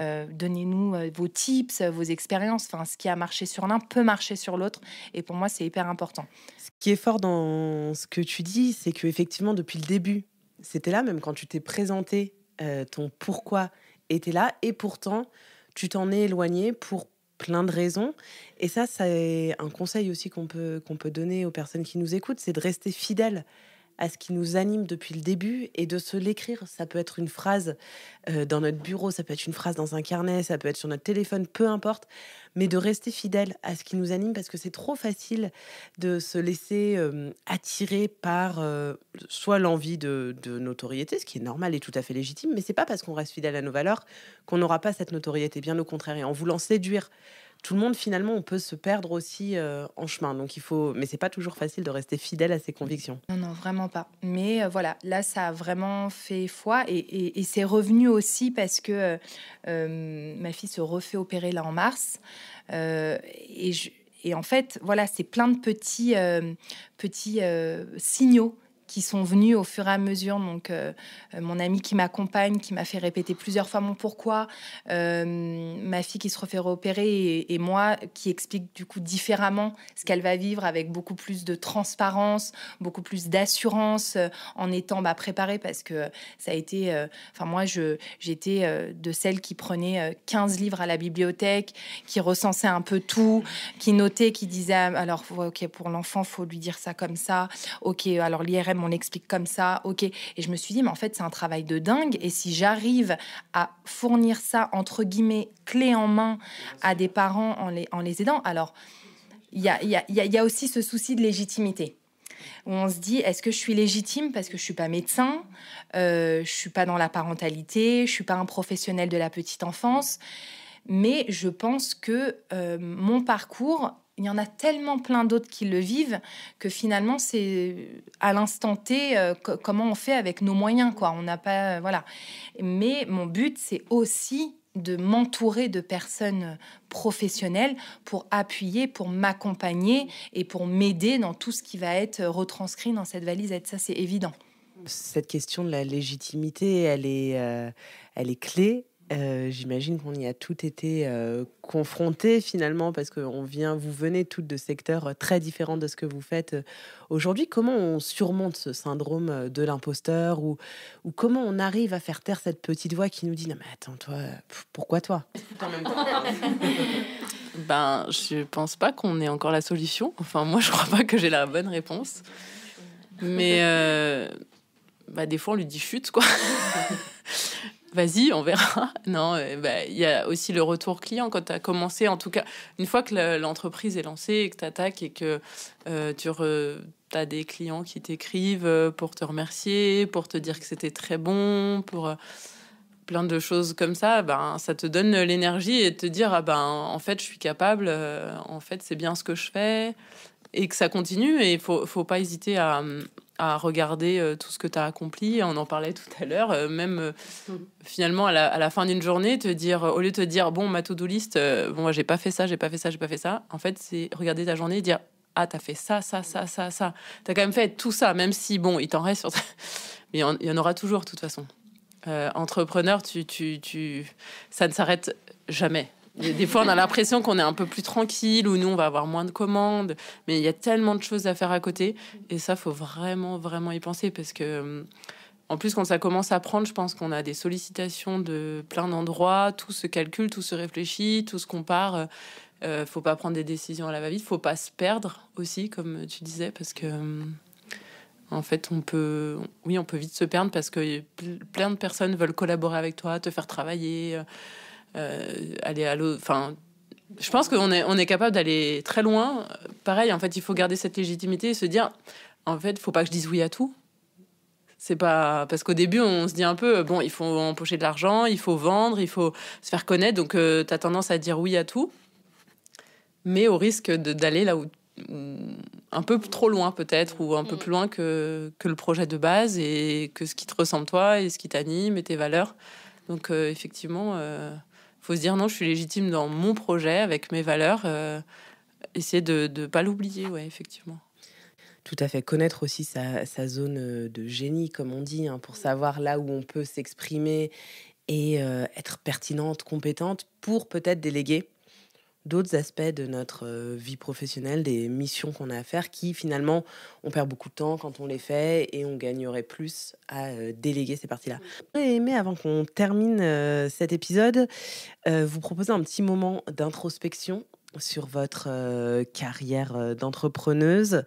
euh, donnez-nous euh, vos tips, vos expériences. Enfin, ce qui a marché sur l'un peut marcher sur l'autre. Et pour moi, c'est hyper important. Ce qui est fort dans ce que tu dis, c'est que effectivement, depuis le début, c'était là, même quand tu t'es présenté euh, ton pourquoi était là, et pourtant, tu t'en es éloigné pour plein de raisons. Et ça, c'est un conseil aussi qu'on peut, qu'on peut donner aux personnes qui nous écoutent, c'est de rester fidèle à ce qui nous anime depuis le début et de se l'écrire. Ça peut être une phrase euh, dans notre bureau, ça peut être une phrase dans un carnet, ça peut être sur notre téléphone, peu importe, mais de rester fidèle à ce qui nous anime parce que c'est trop facile de se laisser euh, attirer par euh, soit l'envie de, de, notoriété, ce qui est normal et tout à fait légitime, mais c'est pas parce qu'on reste fidèle à nos valeurs qu'on n'aura pas cette notoriété, bien au contraire. Et en voulant séduire tout le monde finalement on peut se perdre aussi euh, en chemin. Donc il faut, mais c'est pas toujours facile de rester fidèle à ses mm. convictions. Non non vraiment pas. Mais euh, voilà, là ça a vraiment fait foi et, c'est revenu aussi parce que euh, ma fille se refait opérer là en mars et, et en fait voilà c'est plein de petits petits signaux qui sont venus au fur et à mesure. Donc, euh, euh, mon ami qui m'accompagne, qui m'a fait répéter plusieurs fois mon pourquoi, euh, ma fille qui se refait opérer et, moi qui explique du coup différemment ce qu'elle va vivre avec beaucoup plus de transparence, beaucoup plus d'assurance, en étant bah, préparée parce que ça a été. Enfin, moi, je, j'étais de celles qui prenait 15 livres à la bibliothèque, qui recensait un peu tout, qui notait, qui disait ah, alors, ok, pour l'enfant, faut lui dire ça comme ça. Ok, alors l'IRM on l'explique comme ça, ok. Et je me suis dit, mais en fait, c'est un travail de dingue. Et si j'arrive à fournir ça, entre guillemets, clé en main à des parents en les, en les aidant, alors il y a, y, a, y a, aussi ce souci de légitimité. Où on se dit, est-ce que je suis légitime parce que je suis pas médecin, euh, je suis pas dans la parentalité, je suis pas un professionnel de la petite enfance, mais je pense que euh, mon parcours il y en a tellement plein d'autres qui le vivent que finalement c'est à l'instant T euh, comment on fait avec nos moyens quoi on n'a pas euh, voilà mais mon but c'est aussi de m'entourer de personnes professionnelles pour appuyer, pour m'accompagner et pour m'aider dans tout ce qui va être retranscrit dans cette valise. Ça, c'est évident. Cette question de la légitimité, elle est, euh, elle est clé euh, j'imagine qu'on y a tout été euh, confronté finalement parce que on vient, vous venez toutes de secteurs euh, très différents de ce que vous faites aujourd'hui. Comment on surmonte ce syndrome de l'imposteur ou, comment on arrive à faire taire cette petite voix qui nous dit non mais attends toi pourquoi toi Ben je pense pas qu'on ait encore la solution. Enfin moi je crois pas que j'ai la bonne réponse, mais bah, des fois on lui dit chute quoi. vas-y, on verra. Non, euh, bah, il y a aussi le retour client quand tu as commencé, en tout cas, une fois que l'entreprise est lancée et que tu attaques et que euh, tu as des clients qui t'écrivent euh, pour te remercier, pour te dire que c'était très bon, pour plein de choses comme ça, ben, ça te donne l'énergie et te dire, ah ben, en fait, je suis capable, en fait, c'est bien ce que je fais et que ça continue. Et il faut, faut pas hésiter à, à regarder euh, tout ce que tu as accompli. On en parlait tout à l'heure, euh, même euh, mm. finalement à la, à la fin d'une journée, te dire au lieu de te dire bon, ma to-do list, bon, moi j'ai pas fait ça, j'ai pas fait ça, j'ai pas fait ça. En fait, c'est regarder ta journée dire ah, t'as fait ça, ça, ça, ça, ça. T'as quand même fait tout ça, même si bon, il t'en reste sur Mais il y en aura toujours, de toute façon. entrepreneur, tu, tu, tu, ça ne s'arrête jamais. Des fois, on a l'impression qu'on est un peu plus tranquille ou nous, on va avoir moins de commandes. Mais il y a tellement de choses à faire à côté. Et ça, faut vraiment, vraiment y penser parce que. Euh, en plus, quand ça commence à prendre, je pense qu'on a des sollicitations de plein d'endroits, tout se calcule, tout se réfléchit, tout se compare. Euh, euh, faut pas prendre des décisions à la va-vite, faut pas se perdre aussi, comme tu disais, parce que en fait, on peut, oui, on peut vite se perdre parce que plein de personnes veulent collaborer avec toi, te faire travailler. Euh, aller à Enfin, je pense qu'on est, on est capable d'aller très loin. Pareil, en fait, il faut garder cette légitimité et se dire, en fait, faut pas que je dise oui à tout. C'est pas parce qu'au début on se dit un peu bon il faut empocher de l'argent, il faut vendre, il faut se faire connaître donc euh, tu as tendance à dire oui à tout mais au risque d'aller là où un peu trop loin peut-être ou un peu mm. plus loin que, que, le projet de base et que ce qui te ressemble toi et ce qui t'anime et tes valeurs. Donc euh, effectivement faut se dire non, je suis légitime dans mon projet, avec mes valeurs. Euh, essayer de ne pas l'oublier, ouais, effectivement. Tout à fait. Connaître aussi sa, zone euh, de génie, comme on dit, hein, pour savoir là où on peut s'exprimer et euh, être pertinente, compétente pour peut-être déléguer d'autres aspects de notre euh, vie professionnelle, des missions qu'on a à faire, qui finalement, on perd beaucoup de temps quand on les fait et on gagnerait plus à euh, déléguer ces parties-là. J'aurais avant qu'on termine euh, cet épisode, vous proposer un petit moment d'introspection sur votre carrière d'entrepreneuse.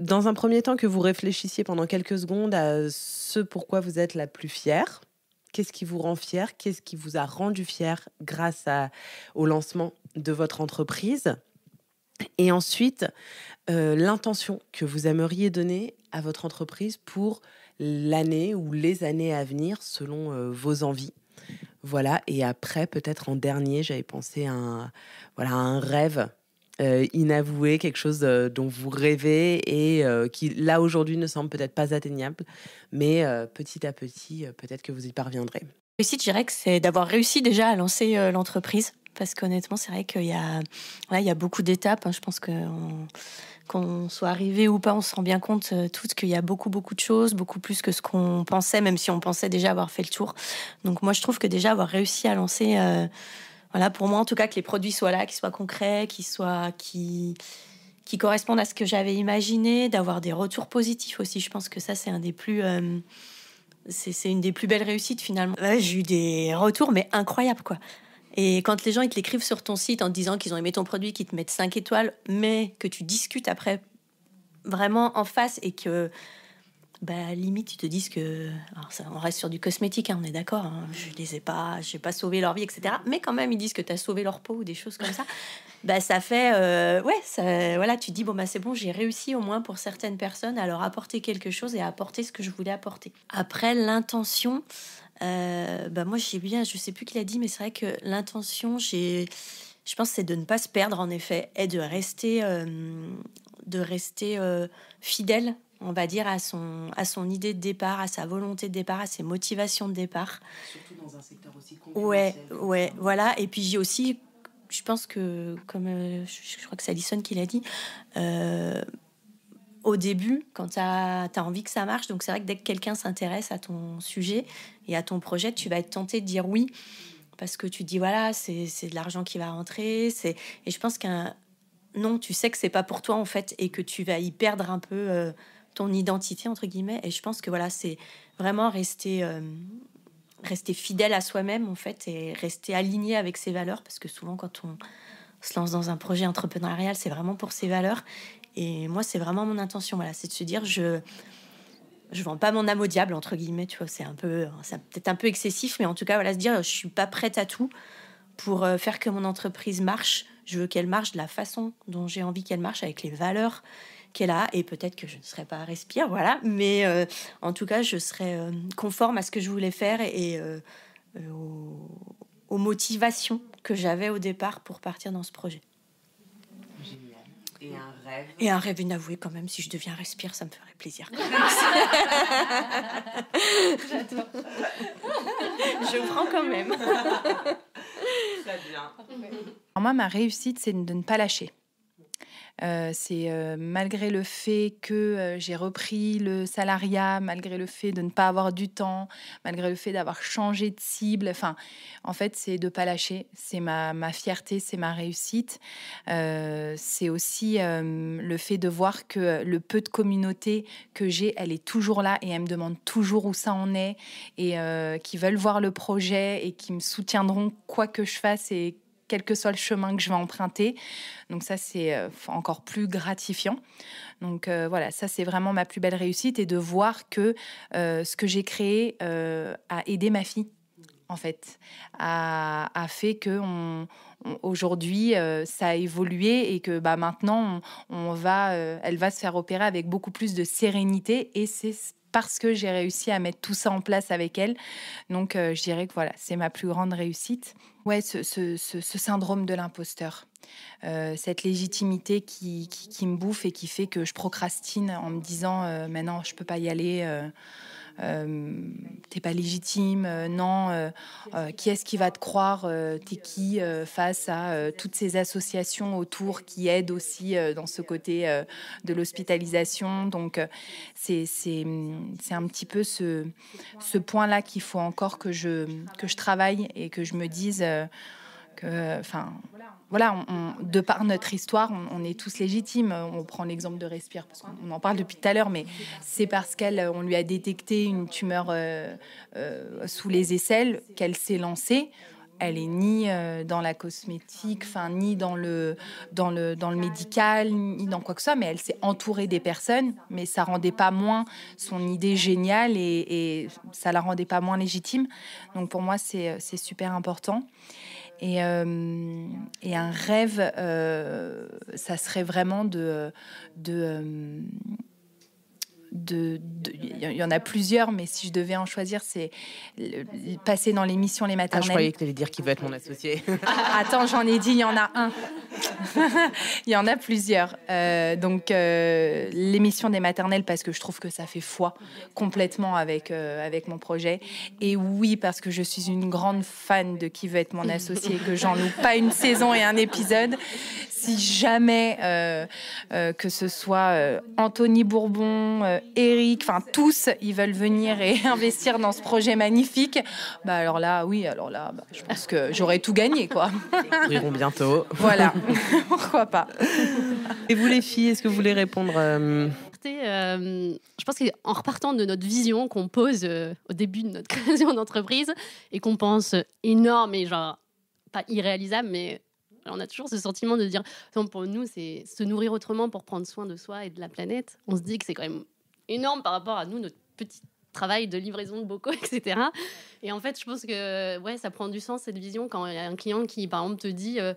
Dans un premier temps, que vous réfléchissiez pendant quelques secondes à ce pourquoi vous êtes la plus fière. Qu'est-ce qui vous rend fier Qu'est-ce qui vous a rendu fière grâce au lancement de votre entreprise. Et ensuite, euh, l'intention que vous aimeriez donner à votre entreprise pour l'année ou les années à venir selon euh, vos envies. Voilà, et après, peut-être en dernier, j'avais pensé à un, voilà, un rêve euh, inavoué, quelque chose dont vous rêvez et qui, là, aujourd'hui, ne semble peut-être pas atteignable, mais petit à petit, peut-être que vous y parviendrez. Réussite, je dirais que c'est d'avoir réussi déjà à lancer l'entreprise parce qu'honnêtement, c'est vrai qu'il y, a, il y a beaucoup d'étapes. Hein. Je pense que qu'on soit arrivé ou pas, on se rend bien compte euh, toutes qu'il y a beaucoup, beaucoup de choses, beaucoup plus que ce qu'on pensait, même si on pensait déjà avoir fait le tour. Donc moi, je trouve que déjà avoir réussi à lancer, euh, voilà, pour moi en tout cas, que les produits soient là, qu'ils soient concrets, qu'ils soient... Qui qui correspondent à ce que j'avais imaginé, d'avoir des retours positifs aussi. Je pense que ça, c'est un des plus... Euh, c'est une des plus belles réussites finalement. J'ai eu des retours, mais incroyables quoi. Et quand les gens ils te l'écrivent sur ton site en te disant qu'ils ont aimé ton produit, qu'ils te mettent 5 étoiles, mais que tu discutes après vraiment en face et que bah, limite, ils te disent que. Alors, ça, on reste sur du cosmétique, hein, on est d'accord. Hein, je les ai pas, j'ai pas sauvé leur vie, etc. Mais quand même, ils disent que tu as sauvé leur peau ou des choses comme ça. bah, ça fait. Euh, ouais, voilà, tu te dis, bon, bah, c'est bon, j'ai réussi au moins pour certaines personnes à leur apporter quelque chose et à apporter ce que je voulais apporter. Après, l'intention. Euh, bah, moi, j'ai bien, je sais plus qui l'a dit, mais c'est vrai que l'intention, j'ai, je pense, c'est de ne pas se perdre en effet et de rester, euh, de rester euh, fidèle, on va dire, à son, à son idée de départ, à sa volonté de départ, à ses motivations de départ. Surtout dans un secteur aussi Ouais, ouais, voilà. Et puis j'ai aussi, je pense que, comme euh, je, je crois que c'est Alison qui l'a dit, au début quand tu as, envie que ça marche. Donc c'est vrai que dès que quelqu'un s'intéresse à ton sujet et à ton projet, tu vas être tenté de dire oui parce que tu te dis voilà, c'est de l'argent qui va rentrer. c'est Et je pense qu'un non, tu sais que c'est pas pour toi en fait et que tu vas y perdre un peu euh, ton identité entre guillemets. Et je pense que voilà, c'est vraiment rester. Euh, rester fidèle à soi-même en fait et rester aligné avec ses valeurs parce que souvent quand on se lance dans un projet entrepreneurial, c'est vraiment pour ses valeurs et moi, c'est vraiment mon intention. Voilà, c'est de se dire, je je vends pas mon âme au diable entre guillemets. Tu vois, c'est un peu, peut-être un peu excessif, mais en tout cas, voilà, se dire, je suis pas prête à tout pour euh, faire que mon entreprise marche. Je veux qu'elle marche de la façon dont j'ai envie qu'elle marche, avec les valeurs qu'elle a, et peut-être que je ne serai pas à respirer, voilà. Mais euh, en tout cas, je serai euh, conforme à ce que je voulais faire et, aux motivations que j'avais au départ pour partir dans ce projet. Et mm. un rêve. Et un inavoué quand même. Si je deviens respire, ça me ferait plaisir. J'adore. je prends quand même. Très bien. Pour moi, ma réussite, c'est de ne pas lâcher. Euh, c'est euh, malgré le fait que euh, j'ai repris le salariat, malgré le fait de ne pas avoir du temps, malgré le fait d'avoir changé de cible. Enfin, en fait, c'est de ne pas lâcher. C'est ma, fierté, c'est ma réussite. c'est aussi le fait de voir que le peu de communauté que j'ai, elle est toujours là et elle me demande toujours où ça en est et qui veulent voir le projet et qui me soutiendront quoi que je fasse et quel que soit le chemin que je vais emprunter. Donc ça, c'est euh, encore plus gratifiant. Donc euh, voilà, ça, c'est vraiment ma plus belle réussite et de voir que euh, ce que j'ai créé a aidé ma fille en fait, a, fait que aujourd'hui ça a évolué et que bah, maintenant on, va, elle va se faire opérer avec beaucoup plus de sérénité et c'est parce que j'ai réussi à mettre tout ça en place avec elle. Donc, euh, je dirais que voilà, c'est ma plus grande réussite. Ouais, ce, syndrome de l'imposteur, euh, cette légitimité qui, me bouffe et qui fait que je procrastine en me disant euh, maintenant je peux pas y aller. Euh, t'es pas légitime, euh, non, euh, qui est-ce qui va te croire, t'es qui face à toutes ces associations autour qui aident aussi dans ce côté de l'hospitalisation. Donc c'est un petit peu ce, ce point-là qu'il faut encore que je, que je travaille et que je me dise que, enfin, voilà, de par notre histoire, on, est tous légitimes. On prend l'exemple de Respire, parce qu'on en parle depuis tout à l'heure, mais c'est parce qu'elle, euh, on lui a détecté une tumeur euh, euh, sous les aisselles qu'elle s'est lancée. Elle est ni dans la cosmétique, ni dans le, dans le dans le médical, ni dans quoi que ce soit, mais elle s'est entourée des personnes, mais ça rendait pas moins son idée géniale et, et ça la rendait pas moins légitime. Donc pour moi c'est super important. Euh, et, un rêve, euh, ça serait vraiment de, euh, de, il y en a plusieurs, mais si je devais en choisir, c'est passer dans l'émission Les ah, Maternelles. je croyais que tu allais dire qui veut être mon associé. Ah, attends, j'en ai dit, il y en a un. il y en a plusieurs. Euh, donc, euh, l'émission des maternelles, parce que je trouve que ça fait foi complètement avec, euh, avec mon projet. Et oui, parce que je suis une grande fan de qui veut être mon associé, que j'en loue pas une saison et un épisode. Si jamais que ce soit Anthony Bourbon, Eric, enfin tous, ils veulent venir et investir dans ce projet magnifique. Bah alors là, oui, alors là, bah, je pense que j'aurais tout gagné, quoi. Ils riront bientôt. Voilà, pourquoi pas. Et vous les filles, est-ce que vous voulez répondre euh, euh, je pense qu'en repartant de notre vision qu'on pose euh, au début de notre création d'entreprise et qu'on pense énorme et genre pas irréalisable, mais on a toujours ce sentiment de dire, pour nous, c'est se nourrir autrement pour prendre soin de soi et de la planète. On se dit que c'est quand même énorme par rapport à nous, notre petit travail de livraison de bocaux, etc. Et en fait, je pense que ouais, ça prend du sens cette vision quand il y a un client qui, par exemple, te dit. Euh,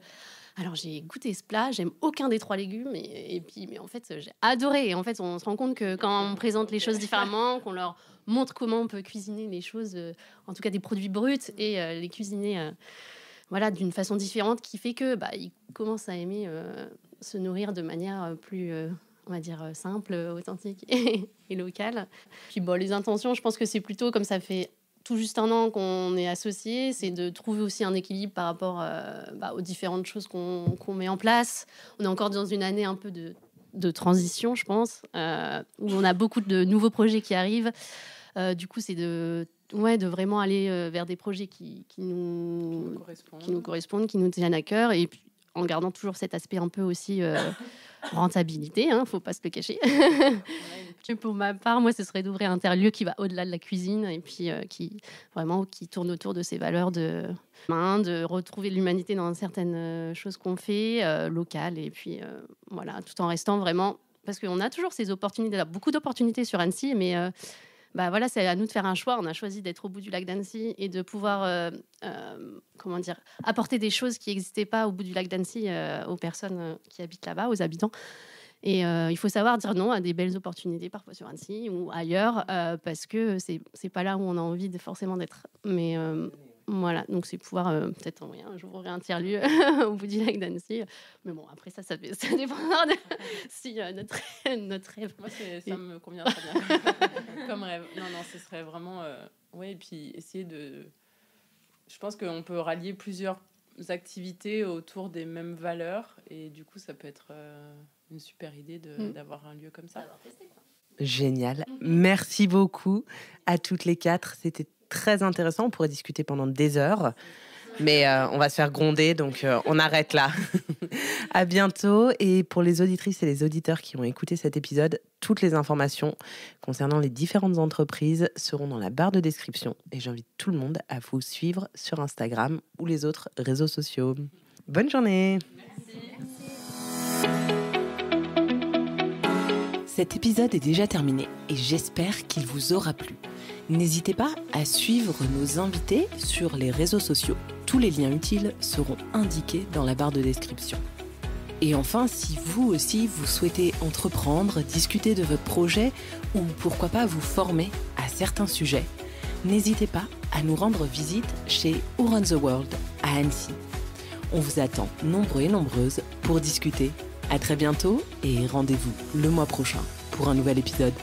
alors j'ai goûté ce plat, j'aime aucun des trois légumes et, puis mais en fait j'ai adoré. Et en fait on se rend compte que quand on présente les choses différemment, qu'on leur montre comment on peut cuisiner les choses, euh, en tout cas des produits bruts et euh, les cuisiner voilà d'une façon différente, qui fait que bah ils commencent à aimer se nourrir de manière plus on va dire, euh, simple, euh, authentique et local. Puis bon, les intentions, je pense que c'est plutôt comme ça fait tout juste un an qu'on est associé, c'est de trouver aussi un équilibre par rapport euh, bah, aux différentes choses qu'on met en place. On est encore dans une année un peu de, transition, je pense, où on a beaucoup de nouveaux projets qui arrivent. du coup, c'est de, ouais, de vraiment aller vers des projets qui, nous, qui, nous correspondent. qui nous tiennent à cœur, et puis en gardant toujours cet aspect un peu aussi rentabilité, il hein, ne faut pas se le cacher. Pour ma part, moi, ce serait d'ouvrir un tiers-lieu qui va au-delà de la cuisine et puis euh, qui vraiment qui tourne autour de ces valeurs de main, de retrouver l'humanité dans certaines euh, choses qu'on fait euh, locales et puis voilà, tout en restant vraiment parce qu'on a toujours ces opportunités, beaucoup d'opportunités sur Annecy, mais bah voilà, c'est à nous de faire un choix. On a choisi d'être au bout du lac d'Annecy et de pouvoir, euh, euh, comment dire, apporter des choses qui n'existaient pas au bout du lac d'Annecy euh, aux personnes qui habitent là-bas, aux habitants. Et il faut savoir dire non à des belles opportunités parfois sur Annecy ou ailleurs parce que c'est n'est pas là où on a envie de, forcément d'être. Mais voilà, donc c'est pouvoir peut-être envoyer un jour un tiers-lieu au bout du lac d'Annecy. Mais bon, après ça, ça, dépend de si notre, notre rêve. Moi, ça me convient très bien. Euh, comme rêve. Non, non, ce serait vraiment. Euh, ouais, et puis essayer de. Je pense qu'on peut rallier plusieurs activités autour des mêmes valeurs. Et du coup, ça peut être euh, une super idée mm. d'avoir un lieu comme ça. Bah, Génial. Mm. Merci beaucoup à toutes les quatre. C'était très intéressant. On pourrait discuter pendant des heures. Mais euh, on va se faire gronder, donc euh, on arrête là. à bientôt. Et pour les auditrices et les auditeurs qui ont écouté cet épisode, toutes les informations concernant les différentes entreprises seront dans la barre de description. Et j'invite tout le monde à vous suivre sur Instagram ou les autres réseaux sociaux. Bonne journée. Merci. Cet épisode est déjà terminé et j'espère qu'il vous aura plu. N'hésitez pas à suivre nos invités sur les réseaux sociaux. Tous les liens utiles seront indiqués dans la barre de description. Et enfin, si vous aussi vous souhaitez entreprendre, discuter de votre projet ou pourquoi pas vous former à certains sujets, n'hésitez pas à nous rendre visite chez Who the World à Annecy. On vous attend nombreux et nombreuses pour discuter à très bientôt et rendez-vous le mois prochain pour un nouvel épisode.